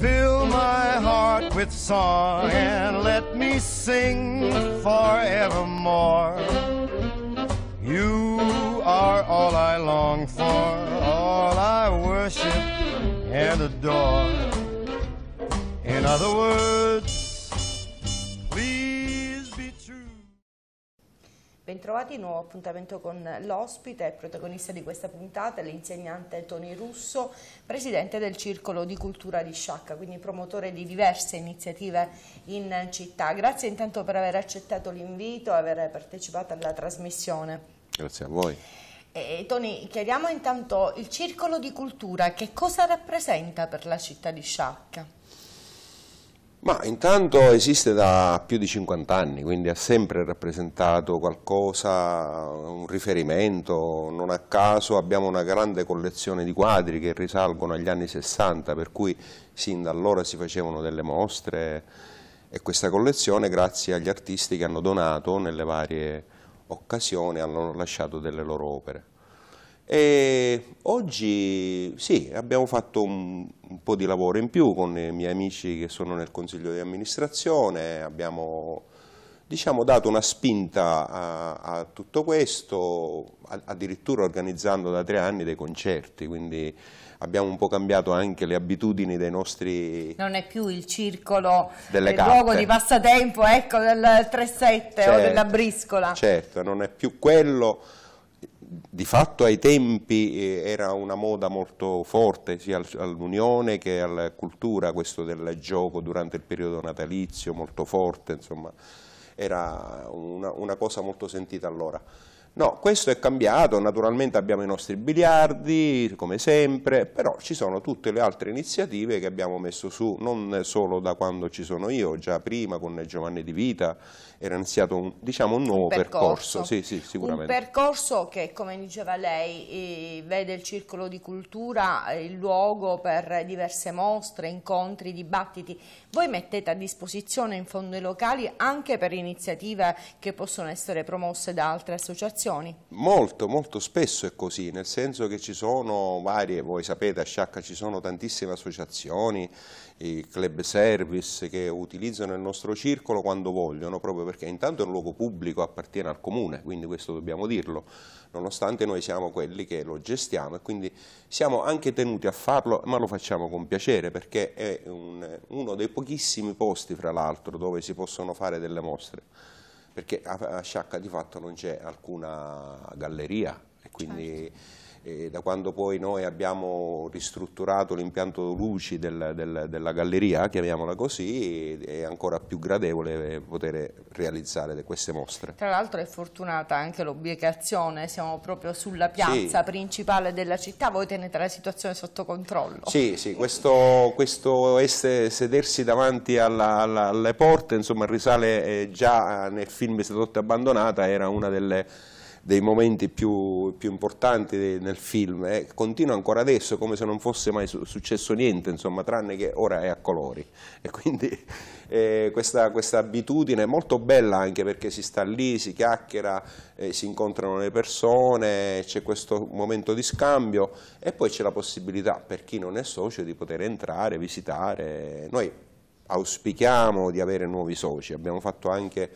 Fill my heart with song and let me sing forevermore. You are all I long for, all I worship and adore. In other words, Bentrovati, nuovo appuntamento con l'ospite e protagonista di questa puntata, l'insegnante Toni Russo, presidente del Circolo di Cultura di Sciacca, quindi promotore di diverse iniziative in città. Grazie intanto per aver accettato l'invito e aver partecipato alla trasmissione. Grazie a voi. E, Toni, chiediamo intanto il Circolo di Cultura, che cosa rappresenta per la città di Sciacca? Ma intanto esiste da più di 50 anni, quindi ha sempre rappresentato qualcosa, un riferimento, non a caso abbiamo una grande collezione di quadri che risalgono agli anni 60, per cui sin da allora si facevano delle mostre e questa collezione grazie agli artisti che hanno donato nelle varie occasioni hanno lasciato delle loro opere. E oggi sì, abbiamo fatto un, un, po' di lavoro in più con i miei amici che sono nel consiglio di amministrazione, abbiamo diciamo, dato una spinta a, a tutto questo, a, addirittura organizzando da tre anni dei concerti, quindi abbiamo un po' cambiato anche le abitudini dei nostri... Non è più il circolo, delle luogo di passatempo ecco, del 3-7 certo, o della certo, briscola. Certo, non è più quello di fatto ai tempi eh, era una moda molto forte sia all'unione che alla cultura questo del gioco durante il periodo natalizio molto forte insomma era una, una cosa molto sentita allora No, questo è cambiato, naturalmente abbiamo i nostri biliardi, come sempre, però ci sono tutte le altre iniziative che abbiamo messo su, non solo da quando ci sono io, già prima con Giovanni Di Vita era iniziato un, diciamo, un nuovo un percorso. percorso. Sì, sì, un percorso che, come diceva lei, eh, vede il circolo di cultura, eh, il luogo per diverse mostre, incontri, dibattiti. Voi mettete a disposizione in fondi locali anche per iniziative che possono essere promosse da altre associazioni? situazioni? Molto, molto spesso è così, nel senso che ci sono varie, voi sapete a Sciacca ci sono tantissime associazioni, i club service che utilizzano il nostro circolo quando vogliono, proprio perché intanto è un luogo pubblico, appartiene al comune, quindi questo dobbiamo dirlo, nonostante noi siamo quelli che lo gestiamo e quindi siamo anche tenuti a farlo, ma lo facciamo con piacere perché è un, uno dei pochissimi posti, fra l'altro, dove si possono fare delle mostre perché a Sciacca di fatto non c'è alcuna galleria e quindi certo e eh, da quando poi noi abbiamo ristrutturato l'impianto luci del, del, della galleria, chiamiamola così, è ancora più gradevole poter realizzare queste mostre. Tra l'altro è fortunata anche l'ubicazione, siamo proprio sulla piazza sì. principale della città, voi tenete la situazione sotto controllo. Sì, sì questo, questo sedersi davanti alla, alla, alle porte insomma, risale eh, già nel film Sedotta Abbandonata, era una delle dei momenti più, più importanti nel film, eh, continua ancora adesso come se non fosse mai successo niente, insomma, tranne che ora è a colori. E quindi eh, questa, questa, abitudine è molto bella anche perché si sta lì, si chiacchiera, eh, si incontrano le persone, c'è questo momento di scambio e poi c'è la possibilità per chi non è socio di poter entrare, visitare. Noi auspichiamo di avere nuovi soci, abbiamo fatto anche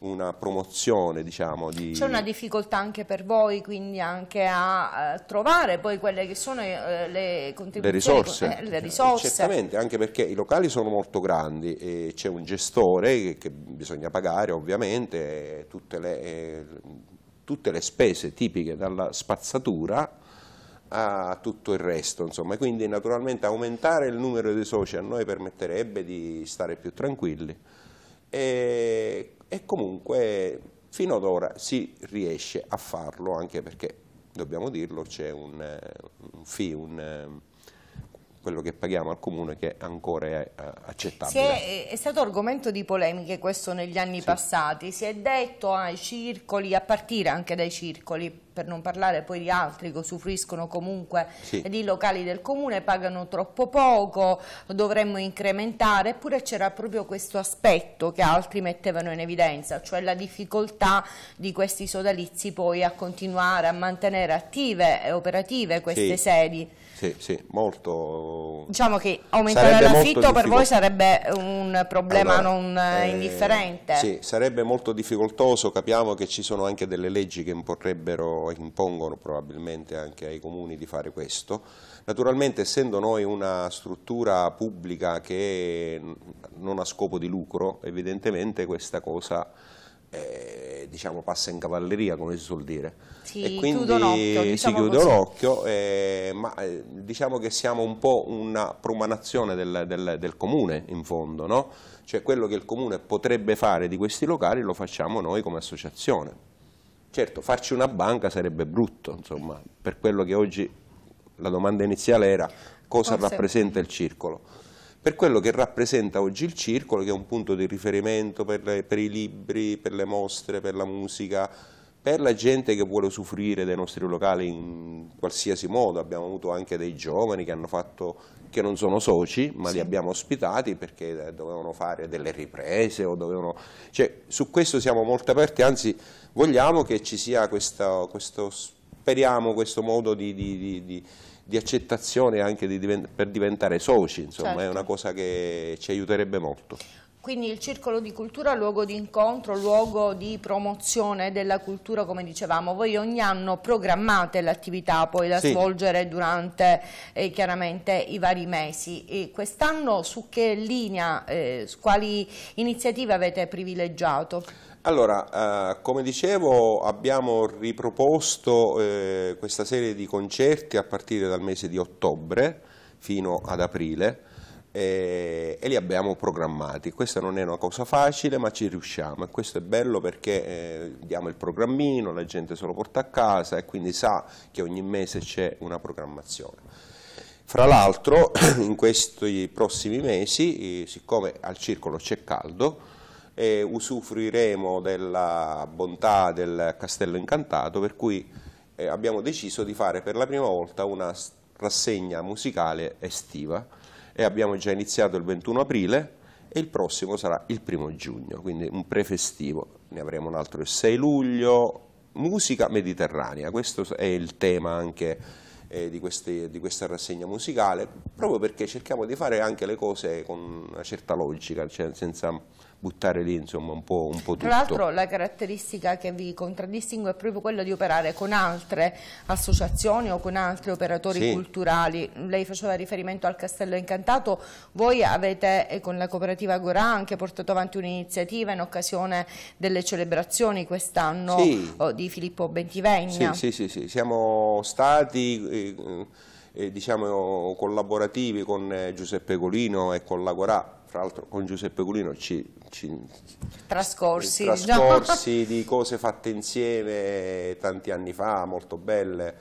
una promozione diciamo di... C'è una difficoltà anche per voi quindi anche a eh, trovare poi quelle che sono eh, le contribuzioni le risorse. Eh, le risorse certamente anche perché i locali sono molto grandi e c'è un gestore che, che, bisogna pagare ovviamente tutte le, tutte le spese tipiche dalla spazzatura a tutto il resto, insomma, quindi naturalmente aumentare il numero dei soci a noi permetterebbe di stare più tranquilli e e comunque fino ad ora si riesce a farlo anche perché, dobbiamo dirlo, c'è un, un fee, un quello che paghiamo al comune che ancora è eh, accettabile. È, eh, è, stato argomento di polemiche questo negli anni sì. passati, si è detto ai circoli, a partire anche dai circoli, per non parlare poi di altri che usufruiscono comunque sì. di locali del comune, pagano troppo poco, dovremmo incrementare, eppure c'era proprio questo aspetto che altri mettevano in evidenza, cioè la difficoltà di questi sodalizi poi a continuare a mantenere attive e operative queste sì. sedi. Sì, sì, molto... Diciamo che aumentare l'affitto per voi sarebbe un problema allora, non eh, eh, indifferente. Sì, sarebbe molto difficoltoso, capiamo che ci sono anche delle leggi che imporrebbero impongono probabilmente anche ai comuni di fare questo. Naturalmente essendo noi una struttura pubblica che non ha scopo di lucro, evidentemente questa cosa eh, diciamo passa in cavalleria come si suol dire si e quindi diciamo si chiude l'occhio eh, ma eh, diciamo che siamo un po' una promanazione del, del, del comune in fondo no? cioè quello che il comune potrebbe fare di questi locali lo facciamo noi come associazione Certo, farci una banca sarebbe brutto, insomma, per quello che oggi la domanda iniziale era cosa Forse. rappresenta il circolo. Per quello che rappresenta oggi il circolo, che è un punto di riferimento per, le, per i libri, per le mostre, per la musica, per la gente che vuole usufruire dei nostri locali in qualsiasi modo, abbiamo avuto anche dei giovani che hanno fatto che non sono soci, ma sì. li abbiamo ospitati perché eh, dovevano fare delle riprese dovevano... Cioè, su questo siamo molto aperti, anzi vogliamo che ci sia questa, questo, speriamo, questo modo di, di, di, di accettazione anche divent per diventare soci, insomma, certo. è una cosa che ci aiuterebbe molto. Quindi il circolo di cultura, luogo di incontro, luogo di promozione della cultura, come dicevamo, voi ogni anno programmate l'attività poi da sì. svolgere durante eh, chiaramente i vari mesi. Quest'anno su che linea, eh, quali iniziative avete privilegiato? Allora, eh, come dicevo abbiamo riproposto eh, questa serie di concerti a partire dal mese di ottobre fino ad aprile, e, e, li abbiamo programmati. Questa non è una cosa facile ma ci riusciamo e questo è bello perché eh, diamo il programmino, la gente se lo porta a casa e quindi sa che ogni mese c'è una programmazione. Fra l'altro in questi prossimi mesi, eh, siccome al circolo c'è caldo, eh, usufruiremo della bontà del Castello Incantato per cui eh, abbiamo deciso di fare per la prima volta una rassegna musicale estiva e abbiamo già iniziato il 21 aprile e il prossimo sarà il primo giugno, quindi un prefestivo. Ne avremo un altro il 6 luglio, musica mediterranea, questo è il tema anche eh, di, queste, di, questa rassegna musicale, proprio perché cerchiamo di fare anche le cose con una certa logica, cioè senza buttare lì insomma, un, po', un po' tutto. Tra l'altro la caratteristica che vi contraddistingue è proprio quella di operare con altre associazioni o con altri operatori sì. culturali. Lei faceva riferimento al Castello Incantato, voi avete con la cooperativa Gorà anche portato avanti un'iniziativa in occasione delle celebrazioni quest'anno sì. Oh, di Filippo Bentivegna. Sì, sì, sì, sì. siamo stati... Eh, eh, diciamo, collaborativi con eh, Giuseppe Colino e con la Gorà fra l'altro con Giuseppe Culino ci, ci trascorsi, trascorsi di cose fatte insieme tanti anni fa, molto belle,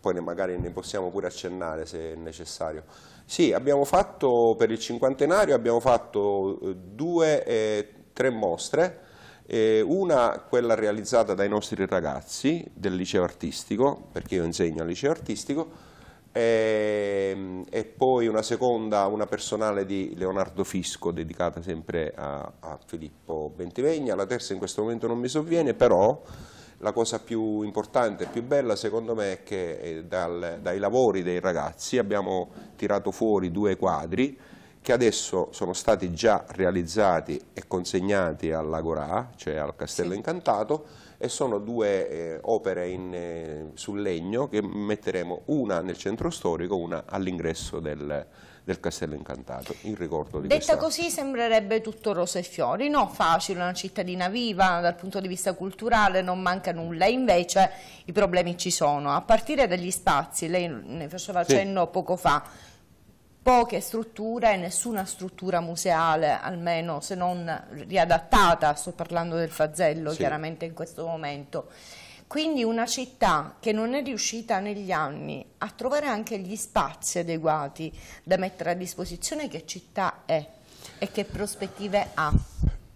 poi ne magari ne possiamo pure accennare se è necessario. Sì, abbiamo fatto per il cinquantenario abbiamo fatto eh, due, eh, tre mostre, eh, una quella realizzata dai nostri ragazzi del liceo artistico, perché io insegno al liceo artistico, e, ehm, e, poi una seconda, una personale di Leonardo Fisco dedicata sempre a, a, Filippo Bentivegna, la terza in questo momento non mi sovviene, però la cosa più importante e più bella secondo me è che eh, dal, dai lavori dei ragazzi abbiamo tirato fuori due quadri che adesso sono stati già realizzati e consegnati all'Agora, cioè al Castello sì. Incantato, e sono due eh, opere in, eh, sul legno che metteremo una nel centro storico, una all'ingresso del, del Castello Incantato, in ricordo di Detta così sembrerebbe tutto rose e fiori, no? Facile, una cittadina viva, dal punto di vista culturale non manca nulla, invece i problemi ci sono, a partire dagli spazi, lei ne faceva sì. cenno poco fa, poche strutture, nessuna struttura museale, almeno se non riadattata, sto parlando del Fazzello sì. chiaramente in questo momento. Quindi una città che non è riuscita negli anni a trovare anche gli spazi adeguati da mettere a disposizione, che città è e che prospettive ha?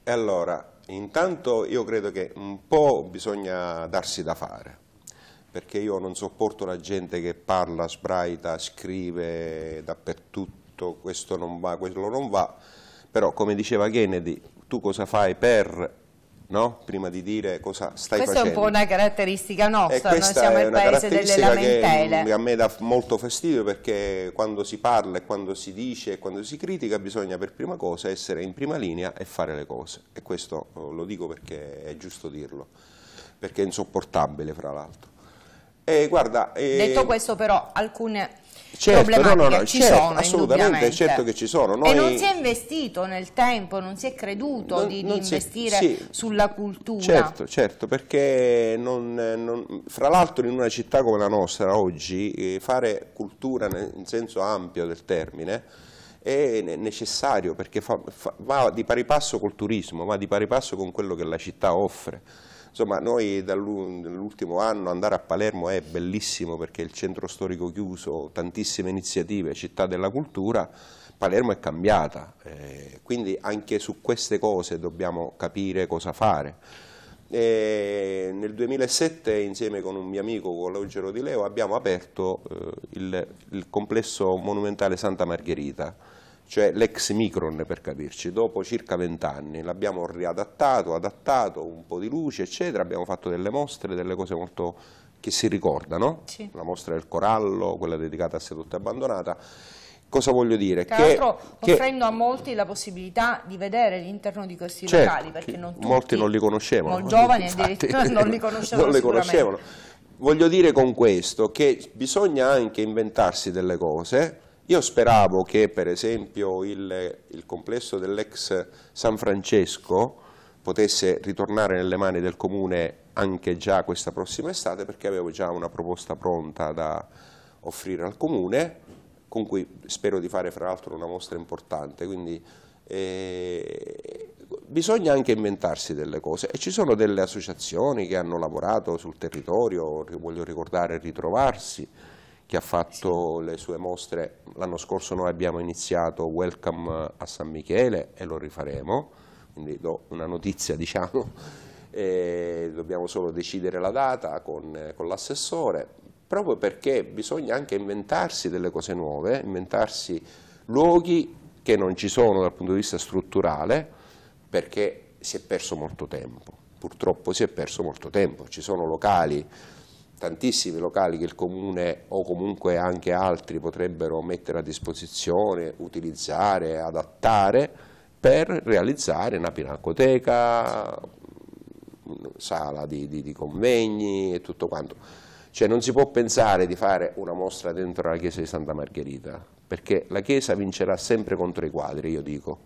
E Allora, intanto io credo che un po' bisogna darsi da fare perché io non sopporto la gente che parla, sbraita, scrive dappertutto, questo non va, quello non va, però come diceva Kennedy, tu cosa fai per No? prima di dire cosa stai questa facendo. Questa è un po' una caratteristica nostra, noi siamo il paese delle lamentele. a me dà molto fastidio perché quando si parla e quando si dice e quando si critica bisogna per prima cosa essere in prima linea e fare le cose e questo oh, lo dico perché è giusto dirlo, perché è insopportabile fra l'altro. Eh, guarda, eh... Detto questo però alcune certo, no, no, no, ci certo, sono assolutamente, certo che ci sono Noi... e non si è investito nel tempo non si è creduto non, di, non di si, investire sì. sulla cultura certo, certo perché non, non... fra l'altro in una città come la nostra oggi eh, fare cultura nel, in senso ampio del termine è necessario perché fa, fa, va di pari passo col turismo va di pari passo con quello che la città offre Insomma, noi dall'ultimo anno andare a Palermo è bellissimo perché il centro storico chiuso, tantissime iniziative, città della cultura, Palermo è cambiata, eh, quindi anche su queste cose dobbiamo capire cosa fare. E nel 2007 insieme con un mio amico, con Laugero Di Leo, abbiamo aperto eh, il, il complesso monumentale Santa Margherita, cioè l'ex Micron per capirci, dopo circa vent'anni l'abbiamo riadattato, adattato, un po' di luce eccetera, abbiamo fatto delle mostre, delle cose molto che si ricordano, sì. la mostra del corallo, quella dedicata a tutta abbandonata, Cosa voglio dire? Tra l'altro offrendo che, a molti la possibilità di vedere l'interno di questi certo, locali, perché non tutti, molti non li conoscevano. Molti giovani infatti, addirittura non li conoscevano. Non li conoscevano. Voglio dire con questo che bisogna anche inventarsi delle cose io speravo che per esempio il, il complesso dell'ex San Francesco potesse ritornare nelle mani del comune anche già questa prossima estate perché avevo già una proposta pronta da offrire al comune con cui spero di fare fra l'altro una mostra importante, quindi eh, bisogna anche inventarsi delle cose e ci sono delle associazioni che hanno lavorato sul territorio, voglio ricordare ritrovarsi, che ha fatto le sue mostre. L'anno scorso noi abbiamo iniziato Welcome a San Michele e lo rifaremo, quindi do una notizia diciamo, dobbiamo solo decidere la data con, con l'assessore, proprio perché bisogna anche inventarsi delle cose nuove, inventarsi luoghi che non ci sono dal punto di vista strutturale, perché si è perso molto tempo, purtroppo si è perso molto tempo, ci sono locali tantissimi locali che il comune o comunque anche altri potrebbero mettere a disposizione, utilizzare, adattare per realizzare una pinacoteca, sala di, di, di convegni e tutto quanto. Cioè non si può pensare di fare una mostra dentro la chiesa di Santa Margherita, perché la chiesa vincerà sempre contro i quadri, io dico.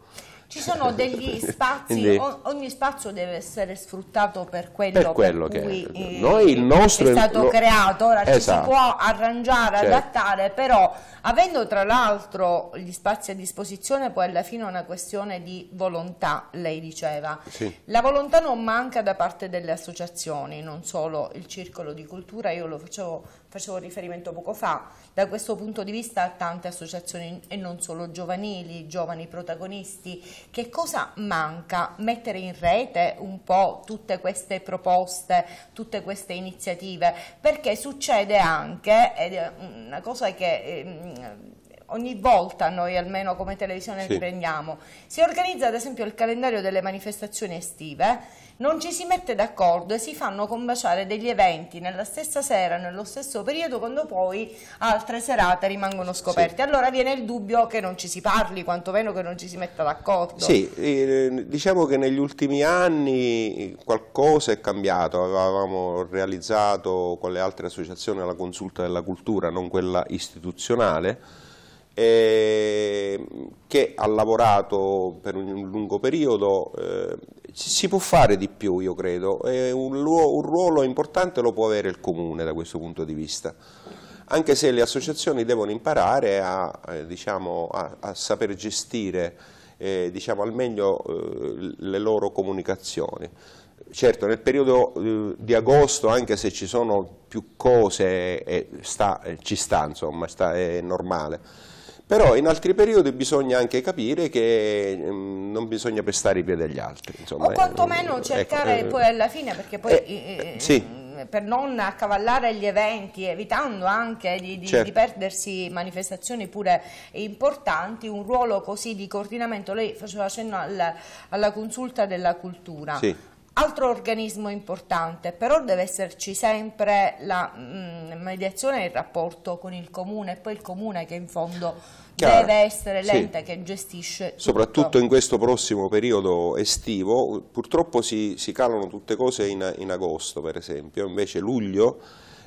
Ci sono degli spazi, Quindi, ogni spazio deve essere sfruttato per quello, per quello per che cui, eh, noi, il nostro è stato no, creato, ora esatto. si può arrangiare, certo. adattare, però avendo tra l'altro gli spazi a disposizione poi alla fine è una questione di volontà, lei diceva. Sì. La volontà non manca da parte delle associazioni, non solo il circolo di cultura, io lo facevo facevo riferimento poco fa, da questo punto di vista a tante associazioni e non solo giovanili, giovani protagonisti, che cosa manca? Mettere in rete un po' tutte queste proposte, tutte queste iniziative, perché succede anche, ed è una cosa che... Ehm, ogni volta noi almeno come televisione sì. prendiamo, si organizza ad esempio il calendario delle manifestazioni estive non ci si mette d'accordo e si fanno combaciare degli eventi nella stessa sera, nello stesso periodo, quando poi altre serate rimangono scoperte. Sì. Allora viene il dubbio che non ci si parli, quantomeno che non ci si metta d'accordo. Sì, eh, diciamo che negli ultimi anni qualcosa è cambiato, avevamo realizzato con le altre associazioni la consulta della cultura, non quella istituzionale, eh, che ha lavorato per un lungo periodo eh, si può fare di più, io credo, e un, un ruolo importante lo può avere il Comune da questo punto di vista anche se le associazioni devono imparare a, eh, diciamo, a, a saper gestire eh, diciamo, al meglio eh, le loro comunicazioni. Certo, nel periodo eh, di agosto, anche se ci sono più cose, eh, sta, eh, ci sta, insomma, sta, è normale però in altri periodi bisogna anche capire che mm, non bisogna pestare i piedi agli altri. Insomma, o eh, quantomeno ecco, eh, cercare ecco, poi alla fine, perché poi... Eh, eh, eh sì mm, per non accavallare gli eventi, evitando anche di, di, certo. di, perdersi manifestazioni pure importanti, un ruolo così di coordinamento. Lei faceva cenno alla, alla consulta della cultura. Sì. Altro organismo importante, però deve esserci sempre la mh, mm, mediazione e il rapporto con il comune, e poi il comune che in fondo Chiaro, deve essere l'ente sì. che gestisce tutto. Soprattutto in questo prossimo periodo estivo, purtroppo si, si calano tutte cose in, in agosto per esempio, invece luglio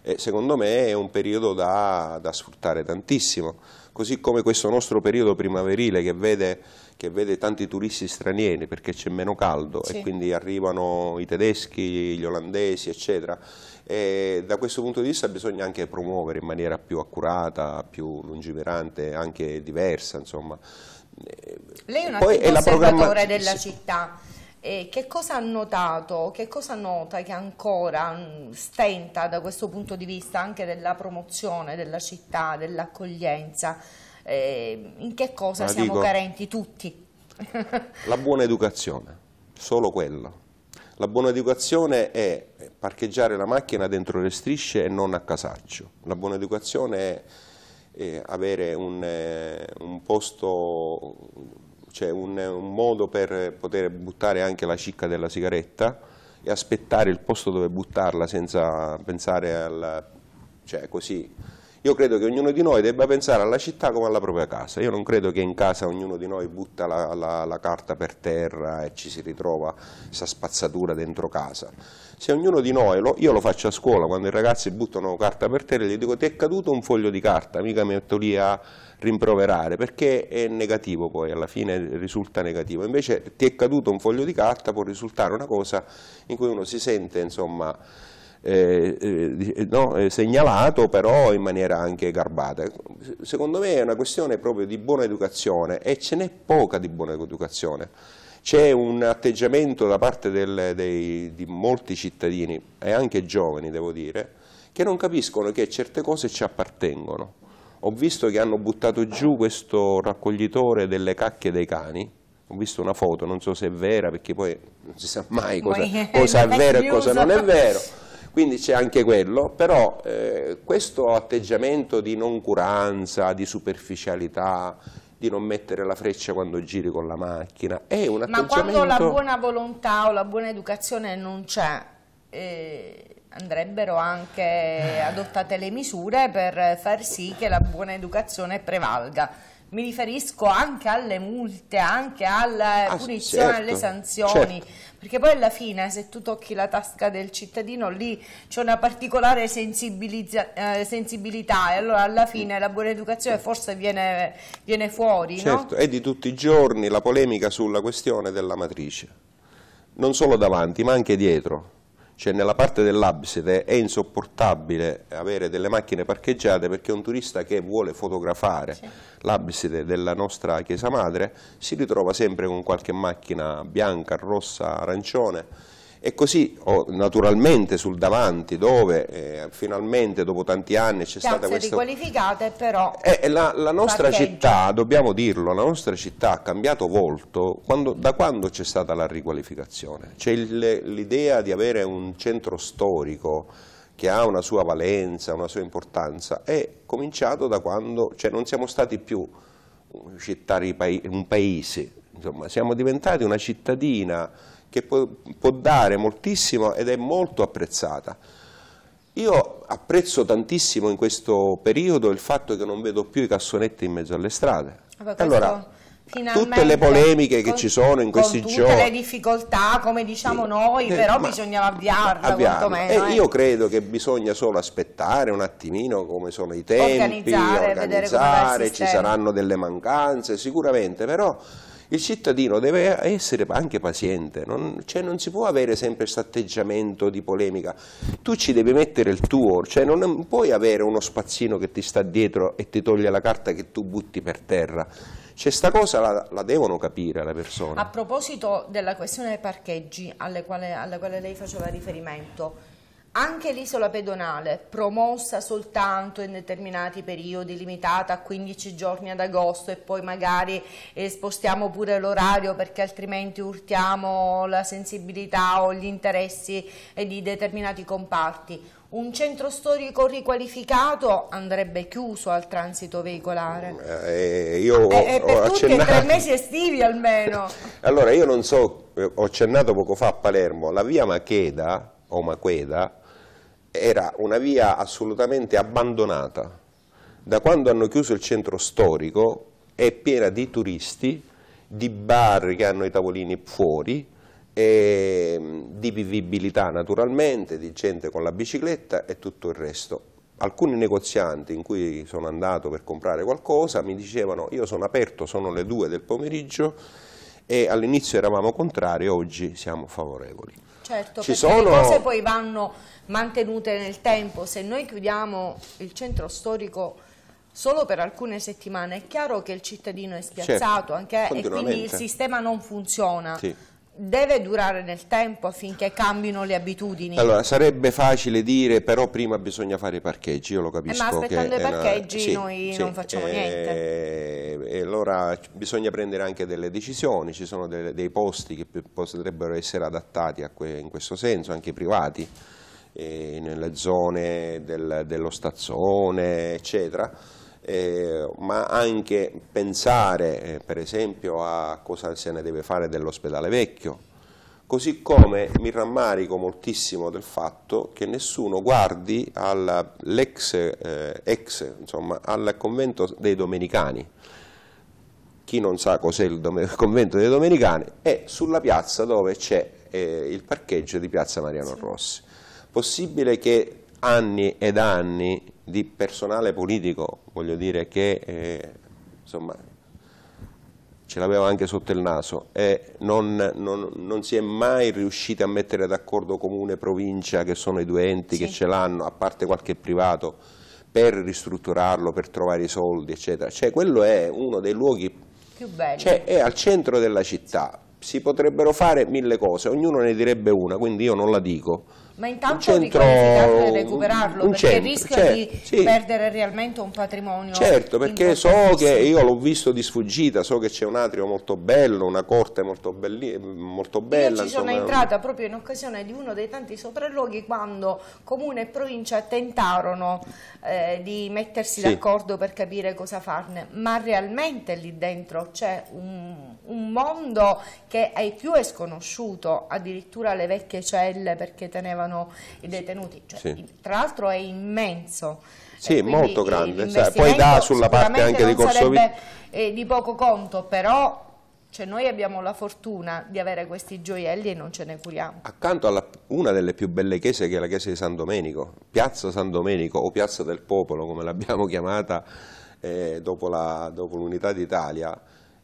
eh, secondo me è un periodo da, da, sfruttare tantissimo, così come questo nostro periodo primaverile che vede che vede tanti turisti stranieri perché c'è meno caldo sì. e quindi arrivano i tedeschi, gli olandesi eccetera e da questo punto di vista bisogna anche promuovere in maniera più accurata, più lungimirante, anche diversa insomma. Lei è un Poi attivo osservatore della sì. città, eh, che cosa ha notato, che cosa nota che ancora stenta da questo punto di vista anche della promozione della città, dell'accoglienza? eh, in che cosa Ma siamo dico, carenti tutti. la buona educazione, solo quello. La buona educazione è parcheggiare la macchina dentro le strisce e non a casaccio. La buona educazione è, è avere un, eh, un posto, cioè un, un modo per poter buttare anche la cicca della sigaretta e aspettare il posto dove buttarla senza pensare al... cioè così io credo che ognuno di noi debba pensare alla città come alla propria casa. Io non credo che in casa ognuno di noi butta la, la, la carta per terra e ci si ritrova questa spazzatura dentro casa. Se ognuno di noi, lo, io lo faccio a scuola, quando i ragazzi buttano carta per terra, gli dico ti è caduto un foglio di carta, mica mi metto lì a rimproverare, perché è negativo poi, alla fine risulta negativo. Invece ti è caduto un foglio di carta può risultare una cosa in cui uno si sente, insomma, eh, eh, eh, no, eh, segnalato però in maniera anche garbata. Secondo me è una questione proprio di buona educazione e ce n'è poca di buona educazione. C'è un atteggiamento da parte del, dei, di molti cittadini, e anche giovani devo dire, che non capiscono che certe cose ci appartengono. Ho visto che hanno buttato giù questo raccoglitore delle cacche dei cani, ho visto una foto, non so se è vera, perché poi non si sa mai cosa, cosa è vero e cosa non è vero. Quindi c'è anche quello, però eh, questo atteggiamento di noncuranza, di superficialità, di non mettere la freccia quando giri con la macchina, è un atteggiamento... Ma quando la buona volontà o la buona educazione non c'è... Eh andrebbero anche adottate le misure per far sì che la buona educazione prevalga mi riferisco anche alle multe, anche alla ah, punizione, certo, alle sanzioni, certo. perché poi alla fine se tu tocchi la tasca del cittadino lì c'è una particolare eh, sensibilità e allora alla fine la buona educazione forse viene, viene fuori. Certo, no? è di tutti i giorni la polemica sulla questione della matrice, non solo davanti ma anche dietro cioè nella parte dell'abside è insopportabile avere delle macchine parcheggiate perché un turista che vuole fotografare sì. l'abside della nostra chiesa madre si ritrova sempre con qualche macchina bianca, rossa, arancione e così oh, naturalmente sul davanti dove eh, finalmente dopo tanti anni c'è stata questa... riqualificata però... Eh, eh, la, la nostra città, dobbiamo dirlo, la nostra città ha cambiato volto quando, da quando c'è stata la riqualificazione. C'è l'idea di avere un centro storico che ha una sua valenza, una sua importanza, è cominciato da quando, cioè non siamo stati più città, un paese, insomma siamo diventati una cittadina che può, può dare moltissimo ed è molto apprezzata. Io apprezzo tantissimo in questo periodo il fatto che non vedo più i cassonetti in mezzo alle strade. Vabbè, allora, tutte le polemiche che con, ci sono in questi giorni. Tutte le difficoltà, come diciamo sì, noi, eh, però bisognava avviarla, avviarla. E eh. Io credo che bisogna solo aspettare un attimino come sono i tempi, organizzare, organizzare ci saranno delle mancanze, sicuramente, però il cittadino deve essere anche paziente, non, cioè non si può avere sempre questo atteggiamento di polemica, tu ci devi mettere il tuo, cioè non puoi avere uno spazzino che ti sta dietro e ti toglie la carta che tu butti per terra. Cioè, sta cosa la, la, devono capire le persone. A proposito della questione dei parcheggi alle quale, alla quale lei faceva riferimento, anche l'isola pedonale, promossa soltanto in determinati periodi, limitata a 15 giorni ad agosto e poi magari eh, spostiamo pure l'orario perché altrimenti urtiamo la sensibilità o gli interessi eh, di determinati comparti. Un centro storico riqualificato andrebbe chiuso al transito veicolare. Mm, eh, io eh, ho, eh, per ho accennato... tre mesi estivi almeno. allora, io non so, eh, ho accennato poco fa a Palermo, la via Macheda o Maqueda era una via assolutamente abbandonata. Da quando hanno chiuso il centro storico è piena di turisti, di bar che hanno i tavolini fuori, mm, di vivibilità naturalmente, di gente con la bicicletta e tutto il resto. Alcuni negozianti in cui sono andato per comprare qualcosa mi dicevano io sono aperto, sono le due del pomeriggio e all'inizio eravamo contrari, oggi siamo favorevoli certo, ci sono... le cose poi vanno mantenute nel tempo, se noi chiudiamo il centro storico solo per alcune settimane è chiaro che il cittadino è spiazzato certo, anche, e quindi il sistema non funziona. Sì deve durare nel tempo affinché cambino le abitudini. Allora, sarebbe facile dire, però prima bisogna fare i parcheggi, io lo capisco. Eh, ma aspettando i parcheggi una... sì, noi sì, non facciamo eh, niente. E eh, allora bisogna prendere anche delle decisioni, ci sono dei, dei posti che potrebbero essere adattati que, in questo senso, anche privati, eh, nelle zone del, dello stazzone, eccetera eh, ma anche pensare eh, per esempio a cosa se ne deve fare dell'ospedale vecchio, così come mi rammarico moltissimo del fatto che nessuno guardi all'ex, eh, ex, insomma, al convento dei Domenicani, chi non sa cos'è il, il, convento dei Domenicani, è sulla piazza dove c'è eh, il parcheggio di piazza Mariano Rossi. Possibile che anni ed anni di personale politico, voglio dire che eh, insomma, ce l'aveva anche sotto il naso e non, non, non si è mai riusciti a mettere d'accordo comune provincia che sono i due enti sì. che ce l'hanno, a parte qualche privato, per ristrutturarlo, per trovare i soldi eccetera, cioè quello è uno dei luoghi più belli, cioè, è al centro della città, si potrebbero fare mille cose, ognuno ne direbbe una, quindi io non la dico, ma intanto un centro, riqualificarlo e recuperarlo, perché centro, rischia certo, di sì. perdere realmente un patrimonio. Certo, perché so che, io l'ho visto di sfuggita, so che c'è un atrio molto bello, una corte molto, belli, molto bella. Io ci sono insomma, entrata proprio in occasione di uno dei tanti sopralluoghi quando Comune e Provincia tentarono eh, di mettersi sì. d'accordo per capire cosa farne, ma realmente lì dentro c'è un, un mondo che ai più è sconosciuto, addirittura le vecchie celle perché tenevano venivano i detenuti. Cioè, sì. Tra l'altro è immenso. Sì, è eh, molto grande. Cioè, Sai, poi dà sulla parte anche di Corsovi. Eh, di poco conto, però cioè noi abbiamo la fortuna di avere questi gioielli e non ce ne curiamo. Accanto a una delle più belle chiese che è la chiesa di San Domenico, Piazza San Domenico o Piazza del Popolo come l'abbiamo chiamata eh, dopo l'unità d'Italia,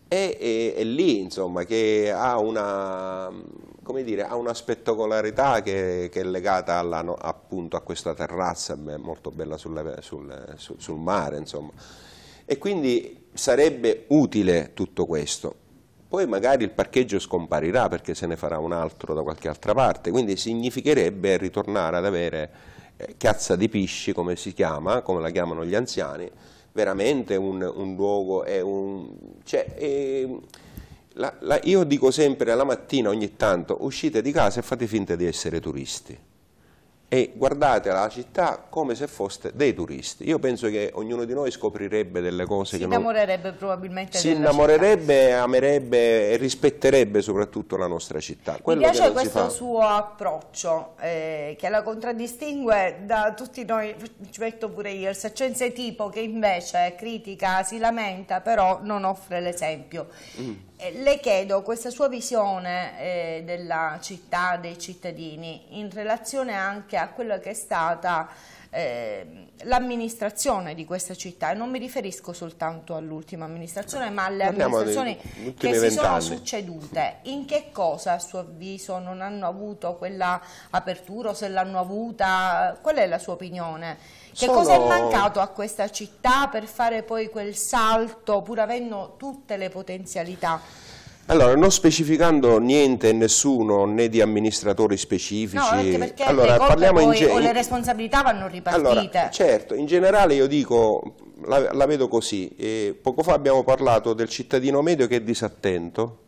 è, è, è, lì insomma, che ha una, come dire, ha una spettacolarità che, che è legata alla, no, appunto a questa terrazza molto bella sulle, sul, sul, sul mare, insomma. E quindi sarebbe utile tutto questo. Poi magari il parcheggio scomparirà perché se ne farà un altro da qualche altra parte, quindi significherebbe ritornare ad avere eh, Piazza di Pisci, come si chiama, come la chiamano gli anziani, veramente un, un luogo, è un, cioè, è, ehm, la, la, io dico sempre alla mattina ogni tanto uscite di casa e fate finta di essere turisti e guardate la città come se foste dei turisti. Io penso che ognuno di noi scoprirebbe delle cose si che non... Si innamorerebbe probabilmente Si innamorerebbe, città. amerebbe e rispetterebbe soprattutto la nostra città. Quello Mi piace questo fa... suo approccio eh, che la contraddistingue da tutti noi, ci metto pure io, il saccense tipo che invece critica, si lamenta, però non offre l'esempio. Mm. Eh, le chiedo questa sua visione eh, della città, dei cittadini, in relazione anche a quella che è stata eh, l'amministrazione di questa città e non mi riferisco soltanto all'ultima amministrazione ma alle Parliamo amministrazioni che si sono anni. succedute in che cosa a suo avviso non hanno avuto quella apertura o se l'hanno avuta qual è la sua opinione che Sono... cosa è mancato a questa città per fare poi quel salto pur avendo tutte le potenzialità? Allora, non specificando niente e nessuno, né di amministratori specifici... No, anche perché allora, parliamo poi, in o le responsabilità vanno ripartite. Allora, certo, in generale io dico, la, la vedo così, eh, poco fa abbiamo parlato del cittadino medio che è disattento,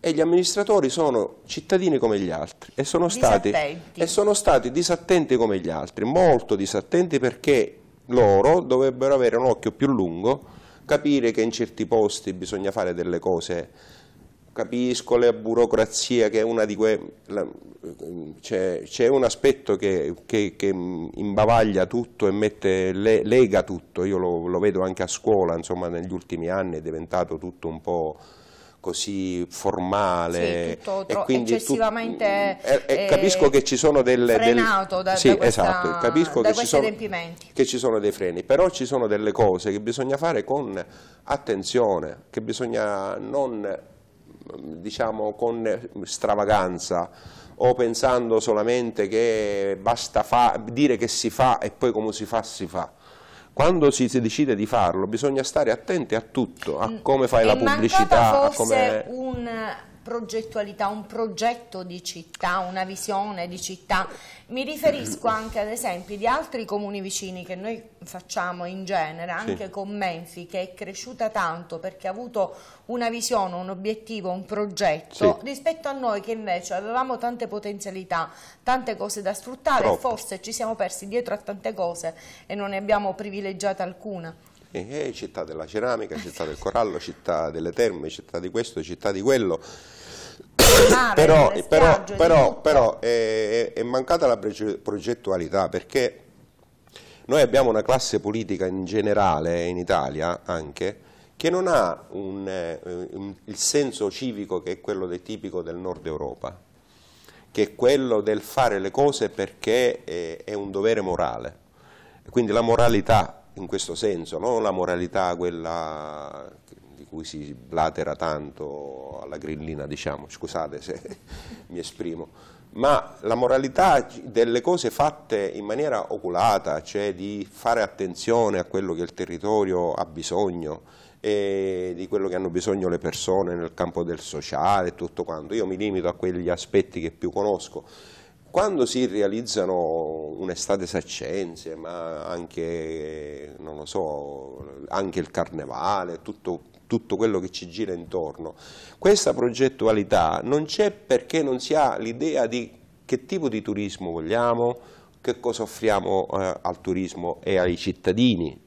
e gli amministratori sono cittadini come gli altri e sono, stati, e sono stati disattenti come gli altri, molto disattenti perché loro dovrebbero avere un occhio più lungo, capire che in certi posti bisogna fare delle cose capisco la burocrazia che è una di quelle, c'è, un aspetto che, che, che, imbavaglia tutto e mette, le, lega tutto, io lo, lo, vedo anche a scuola, insomma negli ultimi anni è diventato tutto un po' così formale sì, e quindi eccessivamente tu, eh, eh, eh, capisco che ci sono delle, frenato da, sì, da questa, esatto, capisco da che, ci sono, che ci sono dei freni però ci sono delle cose che bisogna fare con attenzione che bisogna non diciamo con stravaganza o pensando solamente che basta dire che si fa e poi come si fa si fa quando si, decide di farlo bisogna stare attenti a tutto, a mm. come fai è la pubblicità. È mancata come... un progettualità, un progetto di città, una visione di città. Mi riferisco anche ad esempi di altri comuni vicini che noi facciamo in genere, anche sì. con Menfi che è cresciuta tanto perché ha avuto una visione, un obiettivo, un progetto sì. rispetto a noi che invece avevamo tante potenzialità, tante cose da sfruttare e forse ci siamo persi dietro a tante cose e non ne abbiamo privilegiata alcuna. Eh, eh, città della ceramica, città del corallo, città delle terme, città di questo, città di quello però, eh, però, però, però è, è, mancata la progettualità perché noi abbiamo una classe politica in generale in Italia anche che non ha un, eh, il senso civico che è quello del tipico del nord Europa che è quello del fare le cose perché è, è un dovere morale quindi la moralità in questo senso non la moralità quella cui si blatera tanto alla grillina, diciamo, scusate se mi esprimo, ma la moralità delle cose fatte in maniera oculata, cioè di fare attenzione a quello che il territorio ha bisogno e di quello che hanno bisogno le persone nel campo del sociale e tutto quanto, io mi limito a quegli aspetti che più conosco. Quando si realizzano un'estate saccenze, ma anche, non lo so, anche il carnevale, tutto tutto quello che ci gira intorno. Questa progettualità non c'è perché non si ha l'idea di che tipo di turismo vogliamo, che cosa offriamo eh, al turismo e ai cittadini,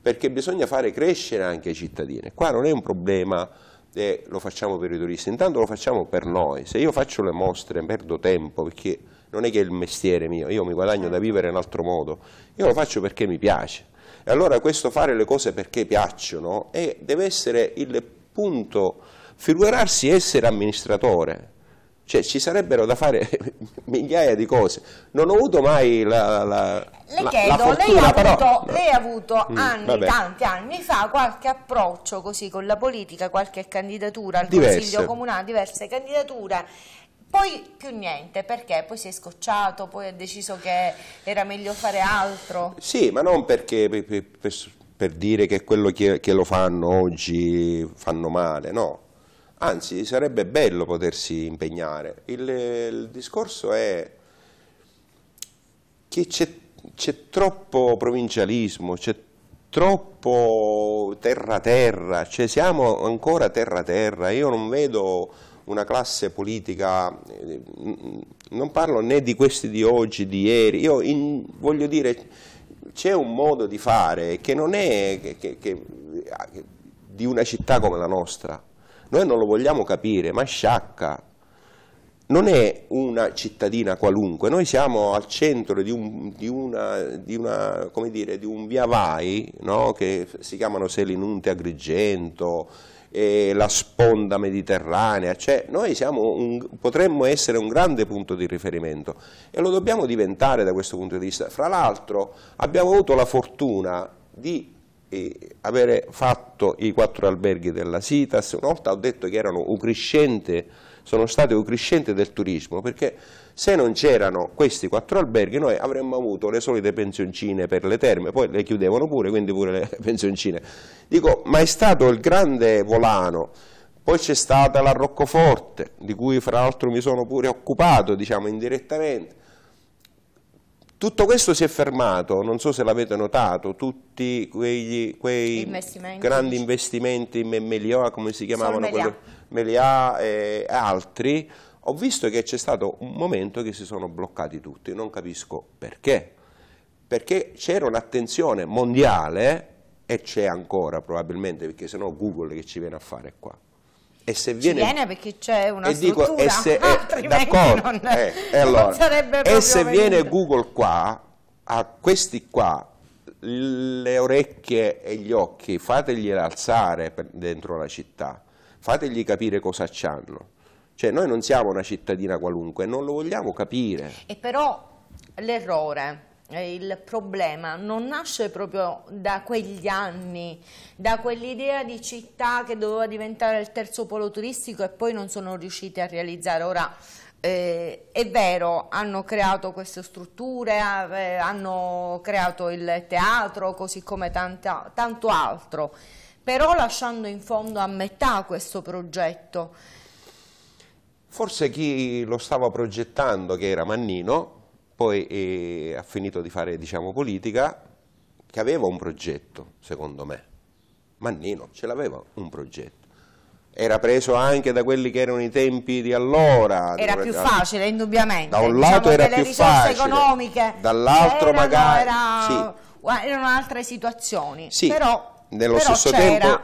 perché bisogna fare crescere anche i cittadini. Qua non è un problema eh, lo facciamo per i turisti, intanto lo facciamo per noi. Se io faccio le mostre perdo tempo perché non è che è il mestiere mio, io mi guadagno da certo. vivere in altro modo, io lo faccio perché mi piace e allora questo fare le cose perché piacciono e deve essere il punto, figurarsi essere amministratore. Cioè ci sarebbero da fare migliaia di cose. Non ho avuto mai la, la Le chiedo, la fortuna, lei, ha però... avuto, lei ha avuto mm, anni, vabbè. tanti anni fa, qualche approccio così con la politica, qualche candidatura al diverse. Consiglio Comunale, diverse candidature poi più niente, perché? Poi si è scocciato, poi ha deciso che era meglio fare altro. Sì, ma non perché per, per, per dire che quello che, che, lo fanno oggi fanno male, no. Anzi, sarebbe bello potersi impegnare. Il, il discorso è che c'è troppo provincialismo, c'è troppo terra-terra, cioè siamo ancora terra-terra, io non vedo una classe politica, eh, non parlo né di questi di oggi, di ieri, io in, voglio dire c'è un modo di fare che non è che, che, che, di una città come la nostra, noi non lo vogliamo capire, ma sciacca, non è una cittadina qualunque, noi siamo al centro di un, di una, di una, dire, di un via vai no? che si chiamano Selinunte, Agrigento, eh, la sponda mediterranea, cioè noi un, potremmo essere un grande punto di riferimento e lo dobbiamo diventare da questo punto di vista. Fra l'altro abbiamo avuto la fortuna di eh, avere fatto i quattro alberghi della Sitas, una volta ho detto che erano un crescente sono state un crescente del turismo, perché se non c'erano questi quattro alberghi noi avremmo avuto le solite pensioncine per le terme, poi le chiudevano pure, quindi pure le pensioncine. Dico, ma è stato il grande volano, poi c'è stata la Roccoforte, di cui fra l'altro mi sono pure occupato, diciamo, indirettamente, tutto questo si è fermato, non so se l'avete notato, tutti quegli, quei investimenti. grandi investimenti in Memmelia, come si chiamavano? Quello, Melià e eh, altri, ho visto che c'è stato un momento che si sono bloccati tutti, non capisco perché, perché c'era un'attenzione mondiale e c'è ancora probabilmente, perché sennò Google che ci viene a fare qua. E se viene, ci viene perché c'è una e struttura, eh, e se, altrimenti non, eh, eh, allora, non E se venuto. viene Google qua, a questi qua, le orecchie e gli occhi fategli alzare dentro la città, fategli capire cosa c'hanno. Cioè noi non siamo una cittadina qualunque, non lo vogliamo capire. E però l'errore, eh, il problema non nasce proprio da quegli anni, da quell'idea di città che doveva diventare il terzo polo turistico e poi non sono riusciti a realizzare. Ora, eh, è vero, hanno creato queste strutture, eh, hanno creato il teatro, così come tanta, tanto altro, però lasciando in fondo a metà questo progetto. Forse chi lo stava progettando, che era Mannino, poi eh, ha finito di fare diciamo, politica, che aveva un progetto, secondo me. Mannino ce l'aveva un progetto era preso anche da quelli che erano i tempi di allora. Era più facile, indubbiamente. Da un lato diciamo era più facile, economiche dall'altro magari... Era, sì. erano altre situazioni, sì. però nello Però stesso tempo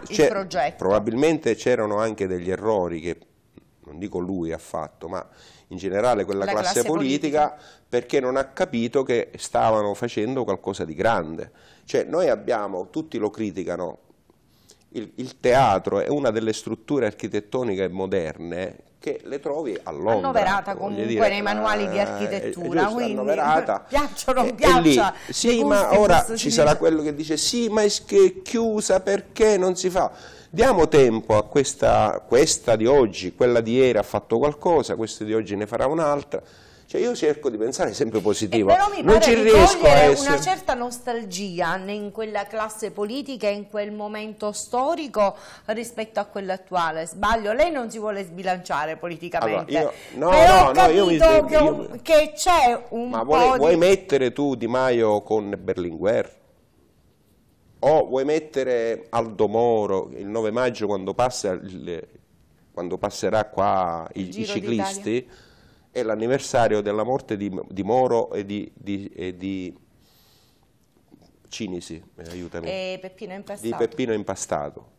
probabilmente c'erano anche degli errori che non dico lui ha fatto, ma in generale quella classe, classe, politica, politica perché non ha capito che stavano facendo qualcosa di grande. Cioè noi abbiamo, tutti lo criticano, il, il, teatro è una delle strutture architettoniche moderne che le trovi a Londra. Annoverata comunque dire, nei manuali di eh, architettura, giusto, quindi annoverata. piaccia o non piaccia. Sì, ma ora ci dire. sarà quello che dice sì, ma è chiusa perché non si fa. Diamo tempo a questa, questa di oggi, quella di ieri ha fatto qualcosa, questa di oggi ne farà un'altra. Cioè io cerco di pensare sempre eh, positivo. però mi non pare ci riesco a essere... una certa nostalgia in quella classe politica, in quel momento storico rispetto a quello attuale. Sbaglio, lei non si vuole sbilanciare politicamente. Allora, io, no, però no, ho no, io mi, io... che c'è un Ma vuole, di... vuoi mettere tu Di Maio con Berlinguer? O vuoi mettere Aldo Moro il 9 maggio quando, passa il, quando passerà qua i, i ciclisti? è l'anniversario della morte di, di Moro e di, di, e di Cinisi, eh, aiutami. E Peppino Impastato. Di Peppino Impastato.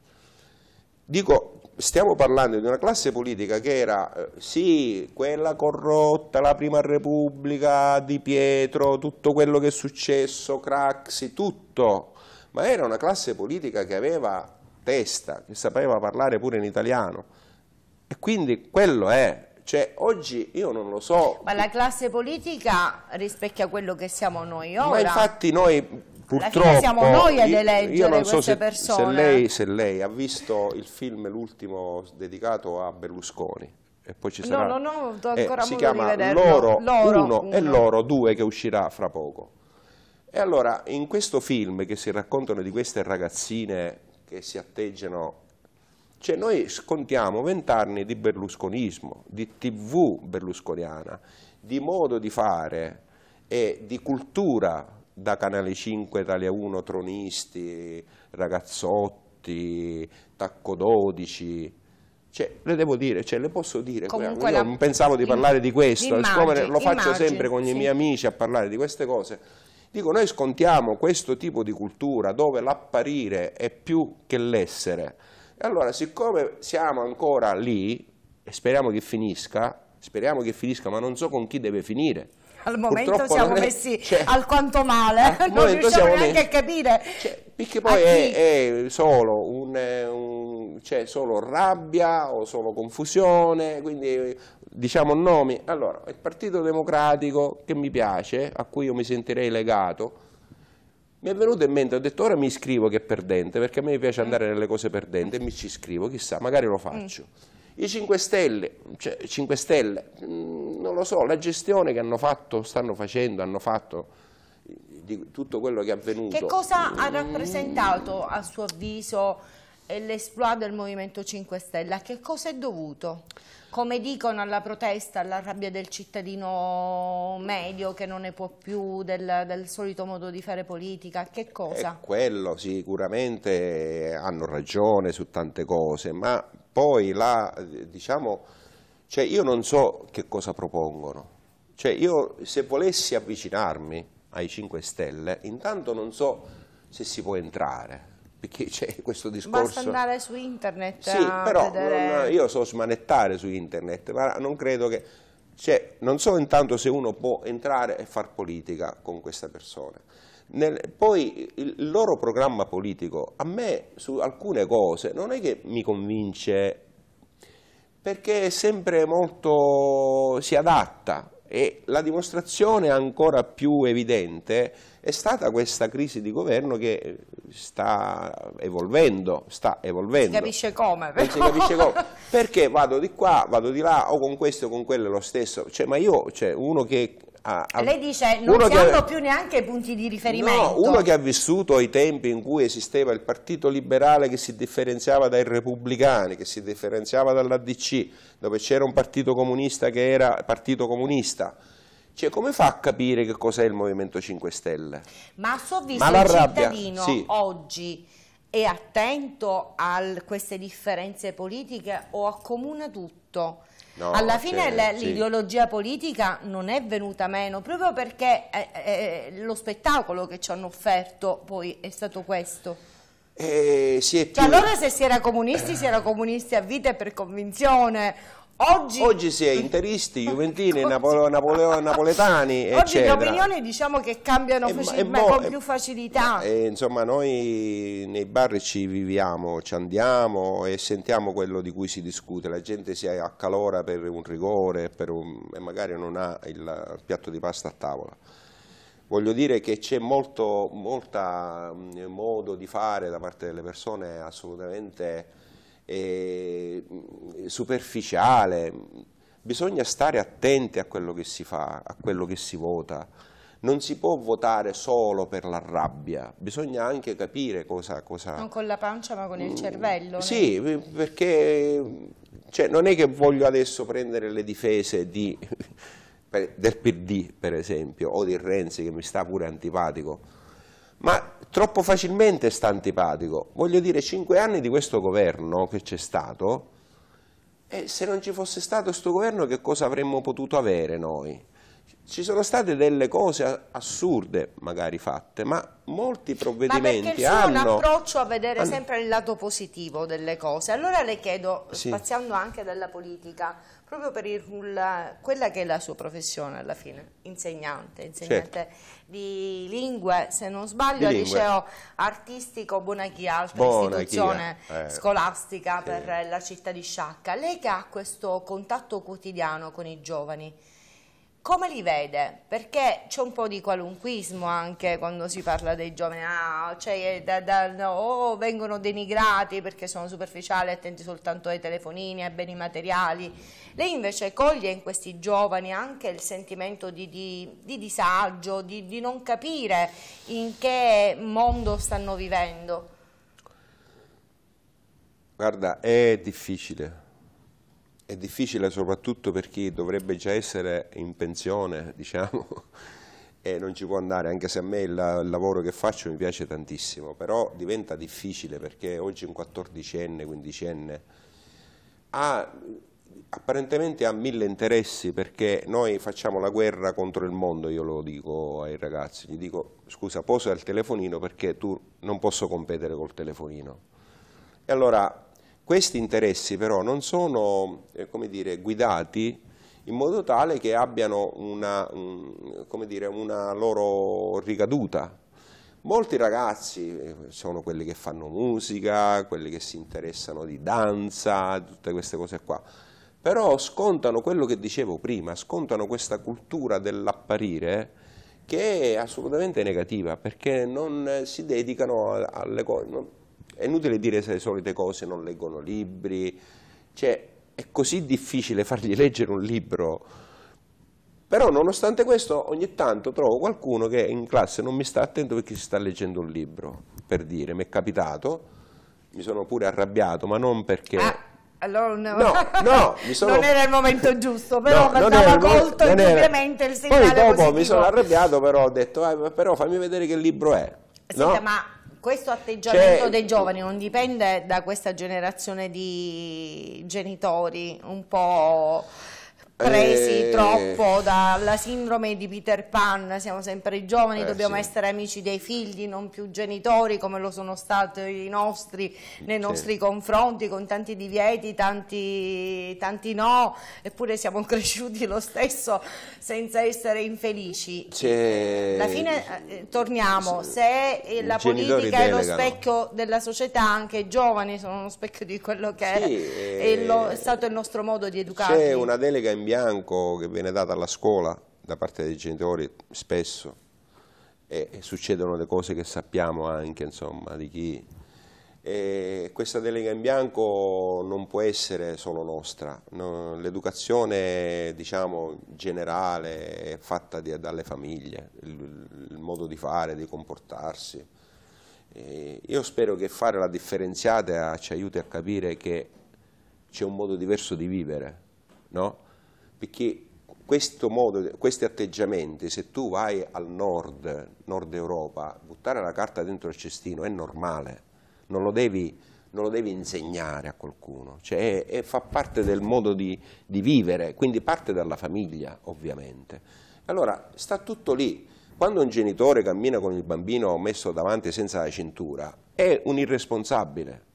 Dico, stiamo parlando di una classe politica che era, eh, sì, quella corrotta, la prima repubblica, Di Pietro, tutto quello che è successo, Craxi, tutto, ma era una classe politica che aveva testa, che sapeva parlare pure in italiano e quindi quello è cioè, oggi io non lo so. Ma la classe politica rispecchia quello che siamo noi ora. Ma infatti noi purtroppo... siamo noi ad eleggere queste so se, persone. Se lei, se lei ha visto il film, l'ultimo dedicato a Berlusconi, e poi ci sarà... No, no, no, sto eh, ancora eh, Si chiama Loro, loro uno, e Loro due che uscirà fra poco. E allora, in questo film che si raccontano di queste ragazzine che si atteggiano cioè noi scontiamo vent'anni di berlusconismo, di tv berlusconiana, di modo di fare e di cultura da Canale 5, Italia 1, Tronisti, Ragazzotti, Tacco 12, cioè, le devo dire, cioè, le posso dire, Comunque io la... non pensavo di parlare di questo, siccome lo faccio immagine, sempre con i miei amici a parlare di queste cose, dico noi scontiamo questo tipo di cultura dove l'apparire è più che l'essere, e allora, siccome siamo ancora lì, e speriamo che finisca, speriamo che finisca, ma non so con chi deve finire, al momento Purtroppo siamo è, messi cioè, alquanto male, non riusciamo neanche messi, a capire. Cioè, perché poi è, è, solo, un, un, cioè, solo rabbia o solo confusione, quindi diciamo nomi. Allora, il Partito Democratico che mi piace, a cui io mi sentirei legato, mi è venuto in mente, ho detto ora mi iscrivo che è perdente, perché a me piace mm. andare nelle cose perdente e mi ci iscrivo, chissà, magari lo mm. faccio. I 5 Stelle, cioè 5 Stelle, mm, non lo so, la gestione che hanno fatto, stanno facendo, hanno fatto di tutto quello che è avvenuto. Che cosa ha rappresentato a suo avviso eh, l'esploit del Movimento 5 Stelle? A che cosa è dovuto? come dicono alla protesta, alla rabbia del cittadino medio che non ne può più del, del solito modo di fare politica, che cosa? È eh, quello sicuramente hanno ragione su tante cose, ma poi là, diciamo, cioè io non so che cosa propongono. Cioè io se volessi avvicinarmi ai 5 Stelle, intanto non so se si può entrare, perché c'è questo discorso. Basta andare su internet. Sì, però vedere... non, io so smanettare su internet, ma non credo che... Cioè, non so intanto se uno può entrare e far politica con questa persona. Nel, poi il loro programma politico a me su alcune cose non è che mi convince perché è sempre molto si adatta e la dimostrazione ancora più evidente è stata questa crisi di governo che eh, sta evolvendo, sta evolvendo. Si capisce come, eh, però. Non si capisce come. Perché vado di qua, vado di là, o con questo o con quello è lo stesso. Cioè, ma io, cioè, uno che a, ah, a, ah, Lei dice non si hanno più neanche punti di riferimento. No, uno che ha vissuto i tempi in cui esisteva il partito liberale che si differenziava dai repubblicani, che si differenziava dall'ADC, dove c'era un partito comunista che era partito comunista. Cioè, come fa a capire che cos'è il Movimento 5 Stelle? Ma a suo avviso il cittadino sì. oggi è attento a queste differenze politiche o accomuna tutto? No, Alla fine l'ideologia sì. politica non è venuta meno, proprio perché è, eh, è, eh, eh, lo spettacolo che ci hanno offerto poi è stato questo. Eh, si è cioè, più... cioè, allora se si era comunisti si era comunisti a vita e per convinzione Oggi, Oggi, si è interisti, juventini, napole, napole, napoletani, eccetera. Oggi le opinioni diciamo che cambiano e, facilmente, e boh, con più facilità. E, eh, insomma, noi nei bar ci viviamo, ci andiamo e sentiamo quello di cui si discute. La gente si accalora per un rigore per un, e magari non ha il piatto di pasta a tavola. Voglio dire che c'è molto, molta mm, modo di fare da parte delle persone assolutamente eh, superficiale, bisogna stare attenti a quello che si fa, a quello che si vota, non si può votare solo per la rabbia, bisogna anche capire cosa... cosa... Non con la pancia ma con il mm, cervello. Mm, sì, eh, perché cioè, non è che voglio adesso prendere le difese di, per, del PD per esempio o di Renzi che mi sta pure antipatico, ma troppo facilmente sta antipatico. Voglio dire, cinque anni di questo governo che c'è stato, e se non ci fosse stato questo governo che cosa avremmo potuto avere noi? ci sono state delle cose assurde magari fatte, ma molti provvedimenti hanno... Ma perché il hanno, un approccio a vedere hanno... sempre il lato positivo delle cose. Allora le chiedo, sì. spaziando anche dalla politica, proprio per il, quella che è la sua professione alla fine, insegnante, insegnante certo. di lingue, se non sbaglio, al liceo artistico Bonachi, altra Bonachia, istituzione eh. scolastica sì. per la città di Sciacca. Lei che ha questo contatto quotidiano con i giovani, come li vede? Perché c'è un po' di qualunquismo anche quando si parla dei giovani, ah, cioè, eh, da, da, no, oh, vengono denigrati perché sono superficiali, attenti soltanto ai telefonini, ai beni materiali. Lei invece coglie in questi giovani anche il sentimento di, di, di disagio, di, di non capire in che mondo stanno vivendo. Guarda, è difficile è difficile soprattutto per chi dovrebbe già essere in pensione, diciamo, e non ci può andare, anche se a me il, lavoro che faccio mi piace tantissimo, però diventa difficile perché oggi un quattordicenne, quindicenne, ha, apparentemente ha mille interessi perché noi facciamo la guerra contro il mondo, io lo dico ai ragazzi, gli dico scusa posa il telefonino perché tu non posso competere col telefonino. E allora questi interessi però non sono eh, dire, guidati in modo tale che abbiano una, dire, una loro ricaduta, Molti ragazzi eh, sono quelli che fanno musica, quelli che si interessano di danza, tutte queste cose qua, però scontano quello che dicevo prima, scontano questa cultura dell'apparire che è assolutamente negativa perché non eh, si dedicano alle cose, è inutile dire se le solite cose, non leggono libri, cioè è così difficile fargli leggere un libro, però nonostante questo ogni tanto trovo qualcuno che in classe non mi sta attento perché si sta leggendo un libro, per dire, mi è capitato, mi sono pure arrabbiato, ma non perché... Ah. Allora, no, no, no sono... non era il momento giusto, però no, andava colto momento, indubbiamente il segnale Poi dopo positivo. mi sono arrabbiato, però ho detto, ah, però fammi vedere che libro è. Senta, no? ma questo atteggiamento cioè, dei giovani non dipende da questa generazione di genitori un po' presi eh... troppo dalla sindrome di Peter Pan, siamo sempre giovani, eh, dobbiamo sì. essere amici dei figli, non più genitori come lo sono stati i nostri nei sì. nostri confronti con tanti divieti, tanti, tanti, no, eppure siamo cresciuti lo stesso senza essere infelici. Alla fine eh, torniamo, se la politica è lo specchio della società, anche i giovani sono uno specchio di quello che sì, è, lo, eh. è, stato il nostro modo di educare. C'è una delega in bianco bianco che viene data alla scuola da parte dei genitori spesso e, succedono le cose che sappiamo anche insomma di chi e questa delega in bianco non può essere solo nostra, l'educazione diciamo, generale è fatta di, dalle famiglie, il, il, modo di fare, di comportarsi. E io spero che fare la differenziata ci aiuti a capire che c'è un modo diverso di vivere, no? perché questo modo, questi atteggiamenti, se tu vai al nord, nord Europa, buttare la carta dentro il cestino è normale, non lo devi, non lo devi insegnare a qualcuno, cioè, è, è, fa parte del modo di, di vivere, quindi parte dalla famiglia ovviamente. Allora sta tutto lì, quando un genitore cammina con il bambino messo davanti senza la cintura è un irresponsabile,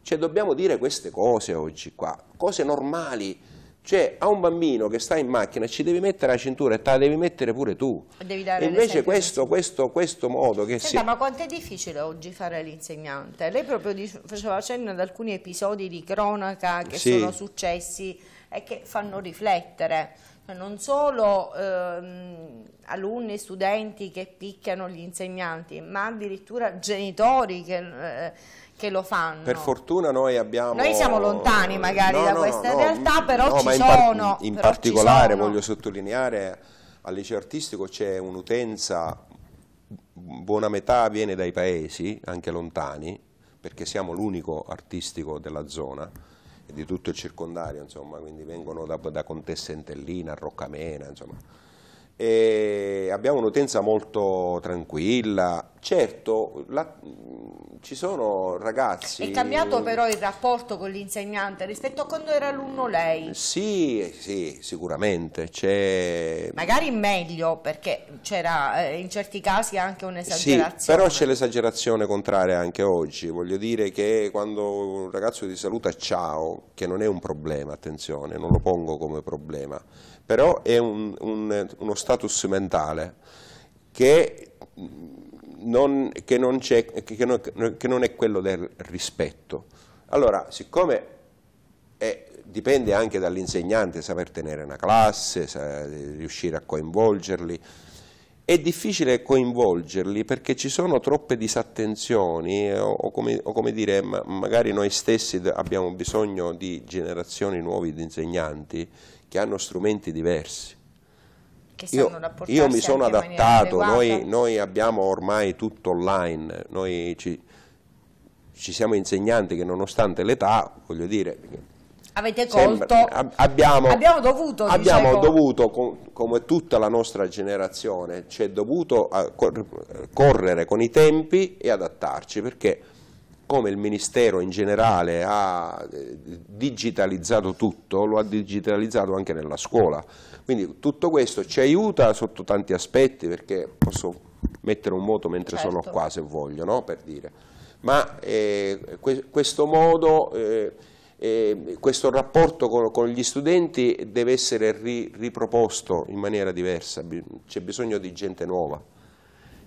cioè dobbiamo dire queste cose oggi qua, cose normali, cioè, a un bambino che sta in macchina ci devi mettere la cintura e te la devi mettere pure tu. Devi dare invece questo, questo, questo, modo che Senta, si... ma quanto è difficile oggi fare l'insegnante? Lei proprio faceva accenno ad alcuni episodi di cronaca che sì. sono successi e che fanno riflettere cioè, non solo ehm, alunni e studenti che picchiano gli insegnanti, ma addirittura genitori che, eh, che lo fanno. Per fortuna noi abbiamo... Noi siamo lontani magari no, da no, questa no, realtà, però ci, sono, in, in però ci sono. in particolare voglio sottolineare, al liceo artistico c'è un'utenza, buona metà viene dai paesi, anche lontani, perché siamo l'unico artistico della zona e di tutto il circondario, insomma, quindi vengono da, da Contessa Entellina, Roccamena, insomma e abbiamo un'utenza molto tranquilla, certo la, ci sono ragazzi... È cambiato però il rapporto con l'insegnante rispetto a quando era alunno lei? Sì, sì sicuramente Magari meglio perché c'era eh, in certi casi anche un'esagerazione. Sì, però c'è l'esagerazione contraria anche oggi, voglio dire che quando un ragazzo ti saluta ciao, che non è un problema, attenzione, non lo pongo come problema però è un, un, uno status mentale che non, che, non che, non, che non, è quello del rispetto. Allora, siccome è, dipende anche dall'insegnante saper tenere una classe, riuscire a coinvolgerli, è difficile coinvolgerli perché ci sono troppe disattenzioni eh, o, o, come, o come, dire, ma magari noi stessi abbiamo bisogno di generazioni nuove di insegnanti che hanno strumenti diversi. Io, io, mi sono adattato, noi, noi, abbiamo ormai tutto online, noi ci, ci siamo insegnanti che nonostante l'età, voglio dire... Avete colto, sembra, ab abbiamo, abbiamo, dovuto, abbiamo dovuto com come tutta la nostra generazione, ci è dovuto cor correre con i tempi e adattarci, perché come il Ministero in generale ha eh, digitalizzato tutto, lo ha digitalizzato anche nella scuola. Quindi tutto questo ci aiuta sotto tanti aspetti, perché posso mettere un voto mentre certo. sono qua se voglio, no? per dire. Ma eh, que questo modo, eh, eh, questo rapporto con, con, gli studenti deve essere ri riproposto in maniera diversa, c'è bisogno di gente nuova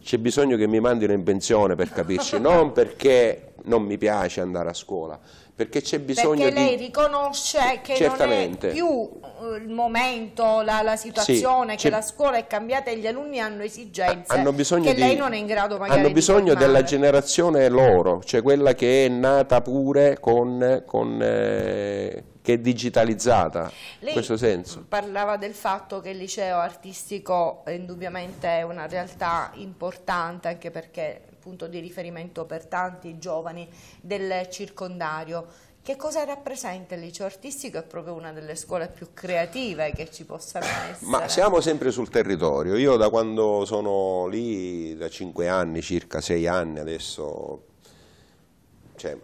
c'è bisogno che mi mandino in pensione per capirci, non perché non mi piace andare a scuola, perché c'è bisogno perché lei riconosce che Certamente. non è più eh, il momento, la, la situazione, sì, che la scuola è cambiata e gli alunni hanno esigenze hanno che di... lei non è in grado magari Hanno bisogno della generazione loro, cioè quella che è nata pure con... con eh, che è digitalizzata, lei in questo senso. parlava del fatto che il liceo artistico eh, indubbiamente è una realtà importante anche perché punto di riferimento per tanti giovani del circondario. Che cosa rappresenta il liceo artistico? È proprio una delle scuole più creative che ci possano essere. Ma siamo sempre sul territorio. Io da quando sono lì, da cinque anni, circa sei anni adesso, cioè,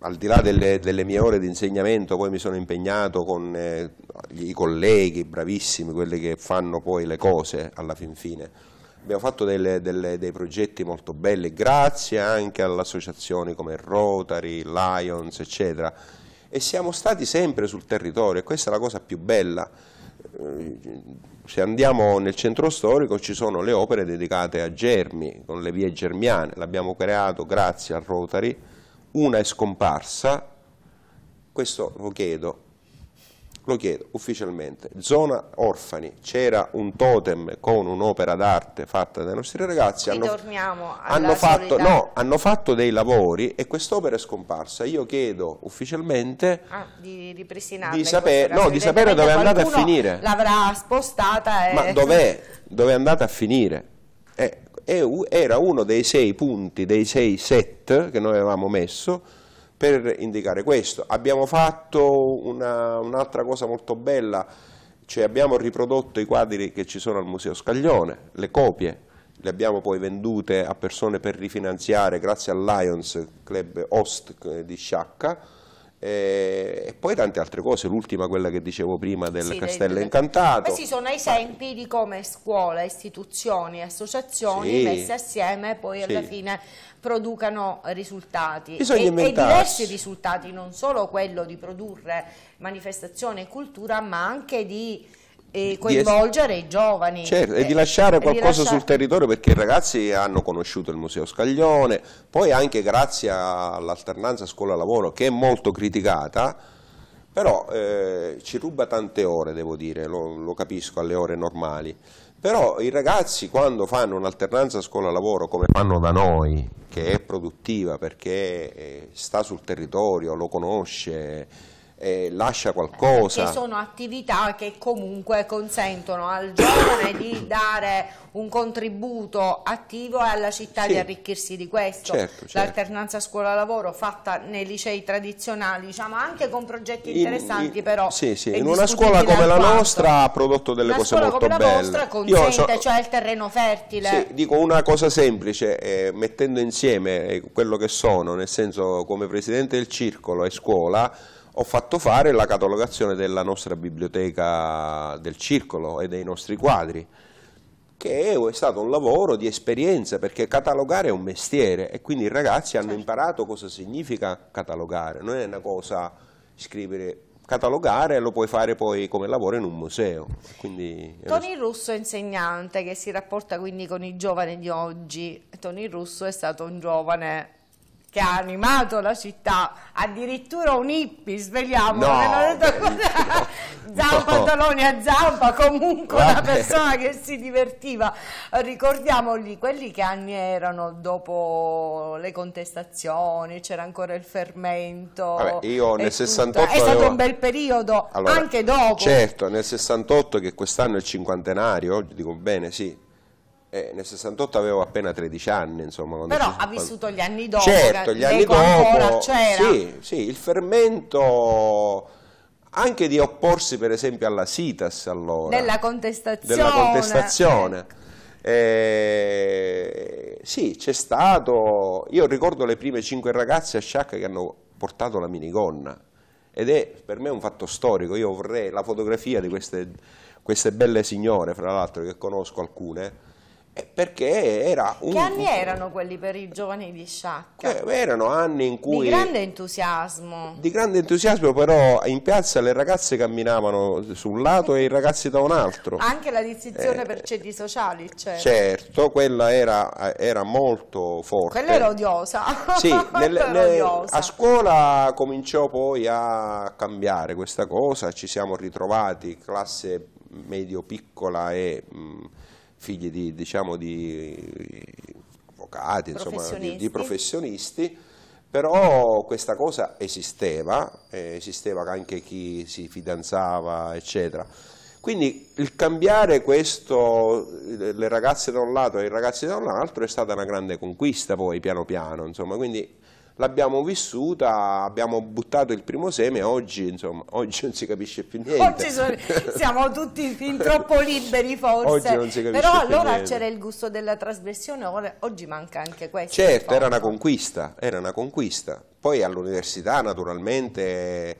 al di là delle, delle, mie ore di insegnamento, poi mi sono impegnato con eh, i colleghi bravissimi, quelli che fanno poi le cose alla fin fine abbiamo fatto delle, delle, dei progetti molto belli, grazie anche alle associazioni come Rotary, Lions, eccetera, e siamo stati sempre sul territorio, e questa è la cosa più bella. Eh, se andiamo nel centro storico ci sono le opere dedicate a Germi, con le vie germiane, l'abbiamo creato grazie a Rotary, una è scomparsa, questo lo chiedo, lo chiedo ufficialmente, zona orfani, c'era un totem con un'opera d'arte fatta dai nostri ragazzi, hanno, hanno, fatto, no, hanno, fatto, dei lavori e quest'opera è scomparsa, io chiedo ufficialmente ah, di, di, saper, no, di sapere dove è andata a finire. L'avrà spostata e... Ma dov'è? Dove è andata a finire? Eh, era uno dei sei punti, dei sei set che noi avevamo messo per indicare questo. Abbiamo fatto un'altra un cosa molto bella, cioè abbiamo riprodotto i quadri che ci sono al Museo Scaglione, le copie, le abbiamo poi vendute a persone per rifinanziare, grazie al Lions Club Host eh, di Sciacca, eh, e poi tante altre cose, l'ultima quella che dicevo prima del sì, Castello del... Incantato. Questi sono esempi di come scuola, istituzioni, associazioni sì. messe assieme poi sì. alla fine producano risultati e, e diversi risultati, non solo quello di produrre manifestazione e cultura ma anche di e coinvolgere es... i giovani. Certo, e di eh, lasciare qualcosa di lasciare... sul territorio perché i ragazzi hanno conosciuto il Museo Scaglione, poi anche grazie all'alternanza scuola-lavoro che è molto criticata, però eh, ci ruba tante ore, devo dire, lo, lo capisco, alle ore normali. Però i ragazzi quando fanno un'alternanza scuola-lavoro come fanno da noi, che è produttiva perché eh, sta sul territorio, lo conosce, eh, lascia qualcosa. Che sono attività che comunque consentono al giovane di dare un contributo attivo e alla città sì. di arricchirsi di questo. Certo, certo. L'alternanza scuola-lavoro fatta nei licei tradizionali, diciamo anche con progetti interessanti in, però. Sì, sì. In una scuola come la nostra ha prodotto delle una cose molto belle. La nostra consente, so, cioè il terreno fertile. Sì, dico una cosa semplice, eh, mettendo insieme eh, quello che sono, nel senso come presidente del circolo e scuola, ho fatto fare la catalogazione della nostra biblioteca del circolo e dei nostri quadri che è stato un lavoro di esperienza perché catalogare è un mestiere e quindi i ragazzi hanno certo. imparato cosa significa catalogare, non è una cosa scrivere catalogare lo puoi fare poi come lavoro in un museo. Quindi... Tony Russo è insegnante che si rapporta quindi con i giovani di oggi, Tony Russo è stato un giovane che ha animato la città, addirittura un hippie, svegliamo, no, me detto, beh, zampa no. Taloni a zampa, comunque Vabbè. una persona che si divertiva. Ricordiamo lì quelli che anni erano dopo le contestazioni, c'era ancora il fermento. Vabbè, io nel 68 avevo... È stato un bel periodo, allora, anche dopo. Certo, nel 68 che quest'anno è il cinquantenario, dico bene, sì, eh, nel 68 avevo appena 13 anni, insomma. Però ha vissuto gli anni dopo. Certo, gli anni dopo. Sì, sì, il fermento anche di opporsi per esempio alla CITAS allora. Della contestazione. Della contestazione. Ecco. Eh, sì, c'è stato, io ricordo le prime cinque ragazze a Sciacca che hanno portato la minigonna ed è per me un fatto storico, io vorrei la fotografia di queste, queste belle signore, fra l'altro che conosco alcune, eh, perché era un... Che anni erano quelli per i giovani di Sciacca? Eh, erano anni in cui... Di grande entusiasmo. Di grande entusiasmo, però in piazza le ragazze camminavano su un lato e i ragazzi da un altro. Anche la distinzione eh, per ceti sociali, certo. Certo, quella era, era molto forte. Quella era odiosa. Sì, nel, nel, odiosa. a scuola cominciò poi a cambiare questa cosa, ci siamo ritrovati, classe medio-piccola e... Mh, mm, figli di, diciamo, di avvocati, Insomma, di, di professionisti, però questa cosa esisteva, eh, esisteva anche chi si fidanzava, eccetera. Quindi il cambiare questo, le ragazze da un lato e i ragazzi da un altro, è stata una grande conquista poi, piano piano, insomma, quindi l'abbiamo vissuta, abbiamo buttato il primo seme, oggi, insomma, oggi non si capisce più niente. Oggi sono, siamo tutti fin troppo liberi forse, però allora c'era il gusto della trasgressione, oggi manca anche questo. Certo, era una conquista, era una conquista. Poi all'università naturalmente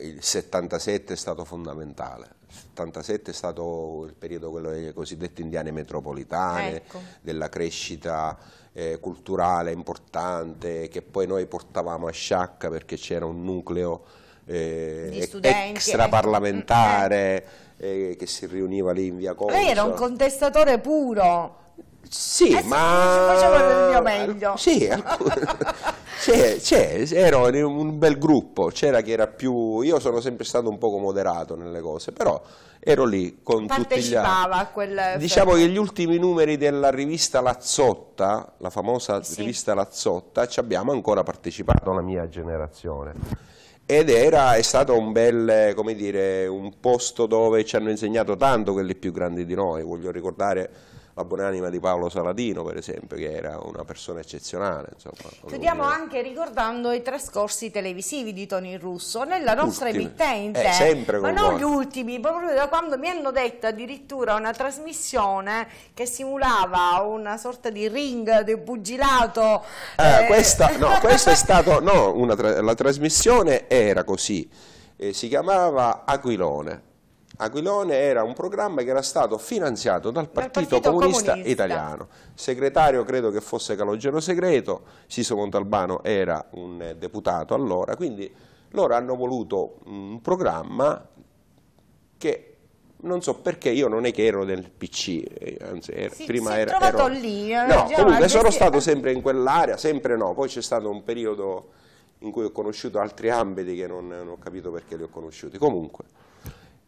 il 77 è stato fondamentale 77 è stato il periodo quello delle cosiddette indiane metropolitane, ecco. della crescita eh, culturale importante che poi noi portavamo a sciacca perché c'era un nucleo eh, ecco. extraparlamentare mm, mm. eh, che si riuniva lì in via Conso. Lei era un contestatore puro. Sì, eh sì, ma... Facevo il mio meglio. Sì, c'è, ero in un bel gruppo, c'era chi era più... Io sono sempre stato un poco moderato nelle cose, però ero lì con tutti gli altri. A quel... Diciamo che gli ultimi numeri della rivista Lazzotta, la famosa sì. rivista Lazzotta, ci abbiamo ancora partecipato la mia generazione ed era, è stato un bel, come dire, un posto dove ci hanno insegnato tanto quelli più grandi di noi, voglio ricordare la buonanima di Paolo Saladino per esempio che era una persona eccezionale insomma, chiudiamo dire... anche ricordando i trascorsi televisivi di Tony Russo nella nostra ultimi. emittente eh, sempre ma non gli ultimi proprio da quando mi hanno detto addirittura una trasmissione che simulava una sorta di ring del pugilato eh, eh. questa no questa è stata no, tra la trasmissione era così eh, si chiamava Aquilone Aquilone era un programma che era stato finanziato dal Partito, Partito Comunista, Comunista, Italiano. Segretario credo che fosse Calogero Segreto, Siso Montalbano era un eh, deputato allora, quindi loro hanno voluto mm, un programma che non so perché io non è che ero del PC, eh, anzi era, si, prima si era... Ero, lì, eh, no, comunque sono stato sempre in quell'area, sempre no, poi c'è stato un periodo in cui ho conosciuto altri ambiti che non, non ho capito perché li ho conosciuti, comunque...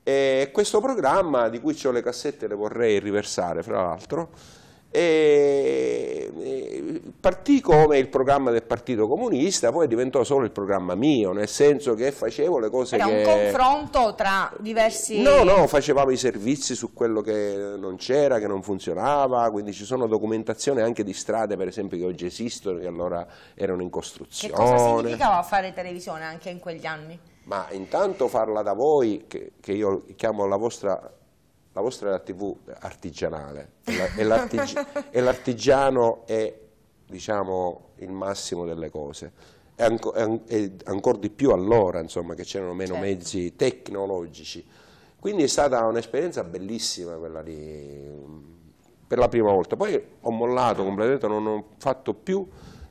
E questo programma, di cui ho le cassette, le vorrei riversare fra l'altro, partì come il programma del Partito Comunista, poi diventò solo il programma mio, nel senso che facevo le cose Era che... Era un confronto tra diversi... No, no, facevamo i servizi su quello che non c'era, che non funzionava, quindi ci sono documentazioni anche di strade, per esempio, che oggi esistono, che allora erano in costruzione. Che cosa significava fare televisione anche in quegli anni? ma intanto farla da voi, che, che io chiamo la vostra, la vostra TV artigianale, e l'artigiano è, diciamo, il massimo delle cose. E, anco, ancora di più allora, insomma, che c'erano meno certo. mezzi tecnologici. Quindi è stata un'esperienza bellissima quella di, per la prima volta. Poi ho mollato completamente, non ho fatto più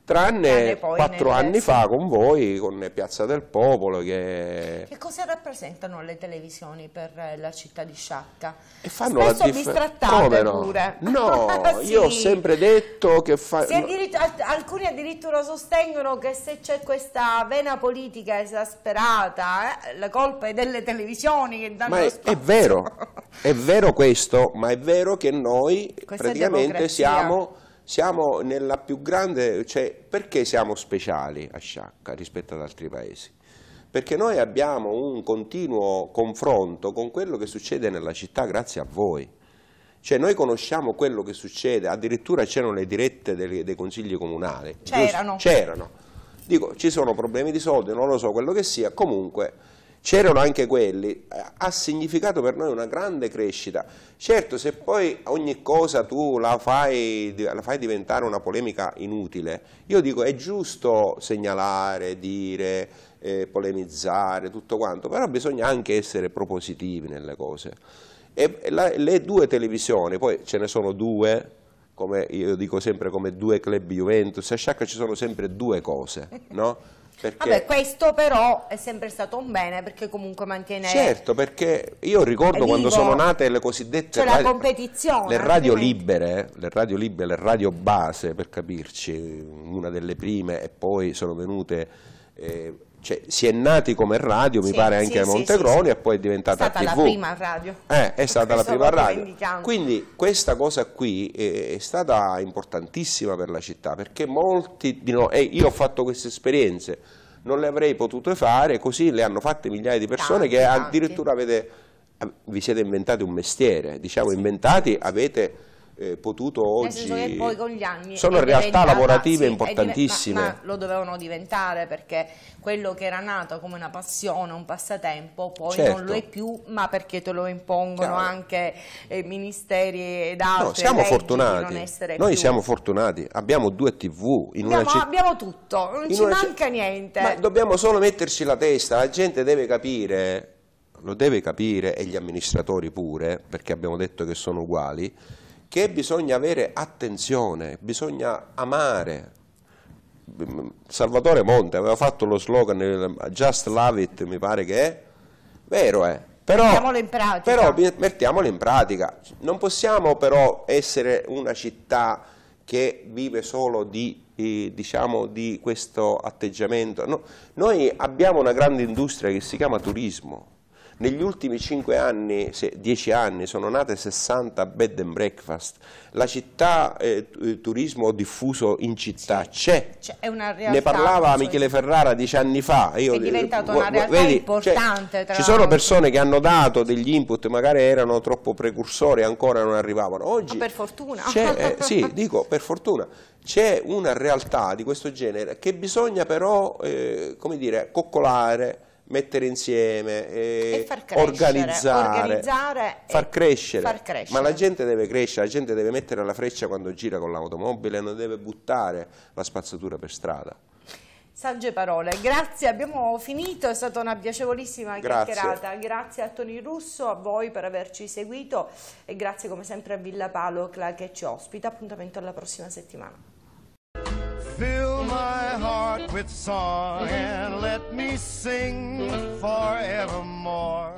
tranne quattro anni fa con voi, con eh, Piazza del Popolo. Che... che... cosa rappresentano le televisioni per eh, la città di Sciacca? E fanno Spesso la dif... no? pure. No, sì. io ho sempre detto che... Fa... Addirit alcuni addirittura sostengono che se c'è questa vena politica esasperata, eh, la colpa è delle televisioni che danno ma è, è vero, è vero questo, ma è vero che noi questa praticamente siamo siamo nella più grande, cioè perché siamo speciali a Sciacca rispetto ad altri paesi? Perché noi abbiamo un continuo confronto con quello che succede nella città grazie a voi. Cioè noi conosciamo quello che succede, addirittura c'erano le dirette dei, dei consigli comunali. C'erano. C'erano. Dico, ci sono problemi di soldi, non lo so quello che sia, comunque c'erano anche quelli, ha significato per noi una grande crescita. Certo, se poi ogni cosa tu la fai, la fai diventare una polemica inutile, io dico è giusto segnalare, dire, eh, polemizzare, tutto quanto, però bisogna anche essere propositivi nelle cose. E, la, le due televisioni, poi ce ne sono due, come io dico sempre come due club Juventus, a Sciacca ci sono sempre due cose, no? Perché... Vabbè, questo però è sempre stato un bene perché comunque mantiene... Certo, perché io ricordo Vivo. quando sono nate le cosiddette... Cioè radio... la competizione. Le radio, libere, eh, le radio libere, le radio base per capirci, una delle prime e poi sono venute... Eh, cioè, si è nati come radio, mi pare anche sì, a Montegroni, sì, e poi è diventata TV. È stata TV. la prima radio. Eh, è stata la prima radio. Quindi questa cosa qui eh, è, stata importantissima per la città, perché molti di noi, eh, io ho fatto queste esperienze, non le avrei potute fare, così le hanno fatte migliaia di persone tanti, che addirittura avete, eh, vi siete inventati un mestiere, diciamo inventati, avete eh, potuto oggi... Nel senso poi con gli anni... Sono realtà lavorative sì, importantissime. Ma, ma, lo dovevano diventare perché quello che era nato come una passione, un passatempo, poi certo. non lo è più, ma perché te lo impongono Chiaro. anche eh, ministeri ed altri. No, siamo fortunati. Noi più. siamo fortunati, abbiamo due tv. In abbiamo, una abbiamo tutto, non ci manca niente. Ma dobbiamo solo metterci la testa, la gente deve capire, lo deve capire e gli amministratori pure, perché abbiamo detto che sono uguali, che bisogna avere attenzione, bisogna amare. Salvatore Monte aveva fatto lo slogan eh, Just Love It, mi pare che è vero, è. Eh? Però, mettiamolo in pratica. Però, mettiamolo in pratica. Non possiamo però essere una città che vive solo di, eh, diciamo, di questo atteggiamento. No, noi abbiamo una grande industria che si chiama turismo, negli ultimi 5 anni, 10 anni, sono nate 60 bed and breakfast. La città, eh, eh turismo diffuso in città c'è. Ne parlava Michele Ferrara dieci anni fa. Io, è diventata una realtà vedi, cioè, importante. Cioè, ci sono persone che hanno dato degli input, magari erano troppo precursori, ancora non arrivavano. Oggi ah, per fortuna. Eh, sì, dico per fortuna c'è una realtà di questo genere che bisogna però eh, dire, coccolare, mettere insieme, e, eh, e far crescere, organizzare, organizzare far, crescere. far, crescere. Ma la gente deve crescere, la gente deve mettere la freccia quando gira con l'automobile, non deve buttare la spazzatura per strada. Sagge parole, grazie, abbiamo finito, è stata una piacevolissima chiacchierata, grazie a Toni Russo, a voi per averci seguito e grazie come sempre a Villa Palocla che ci ospita, appuntamento alla prossima settimana. Fill my heart with song and let me sing forevermore.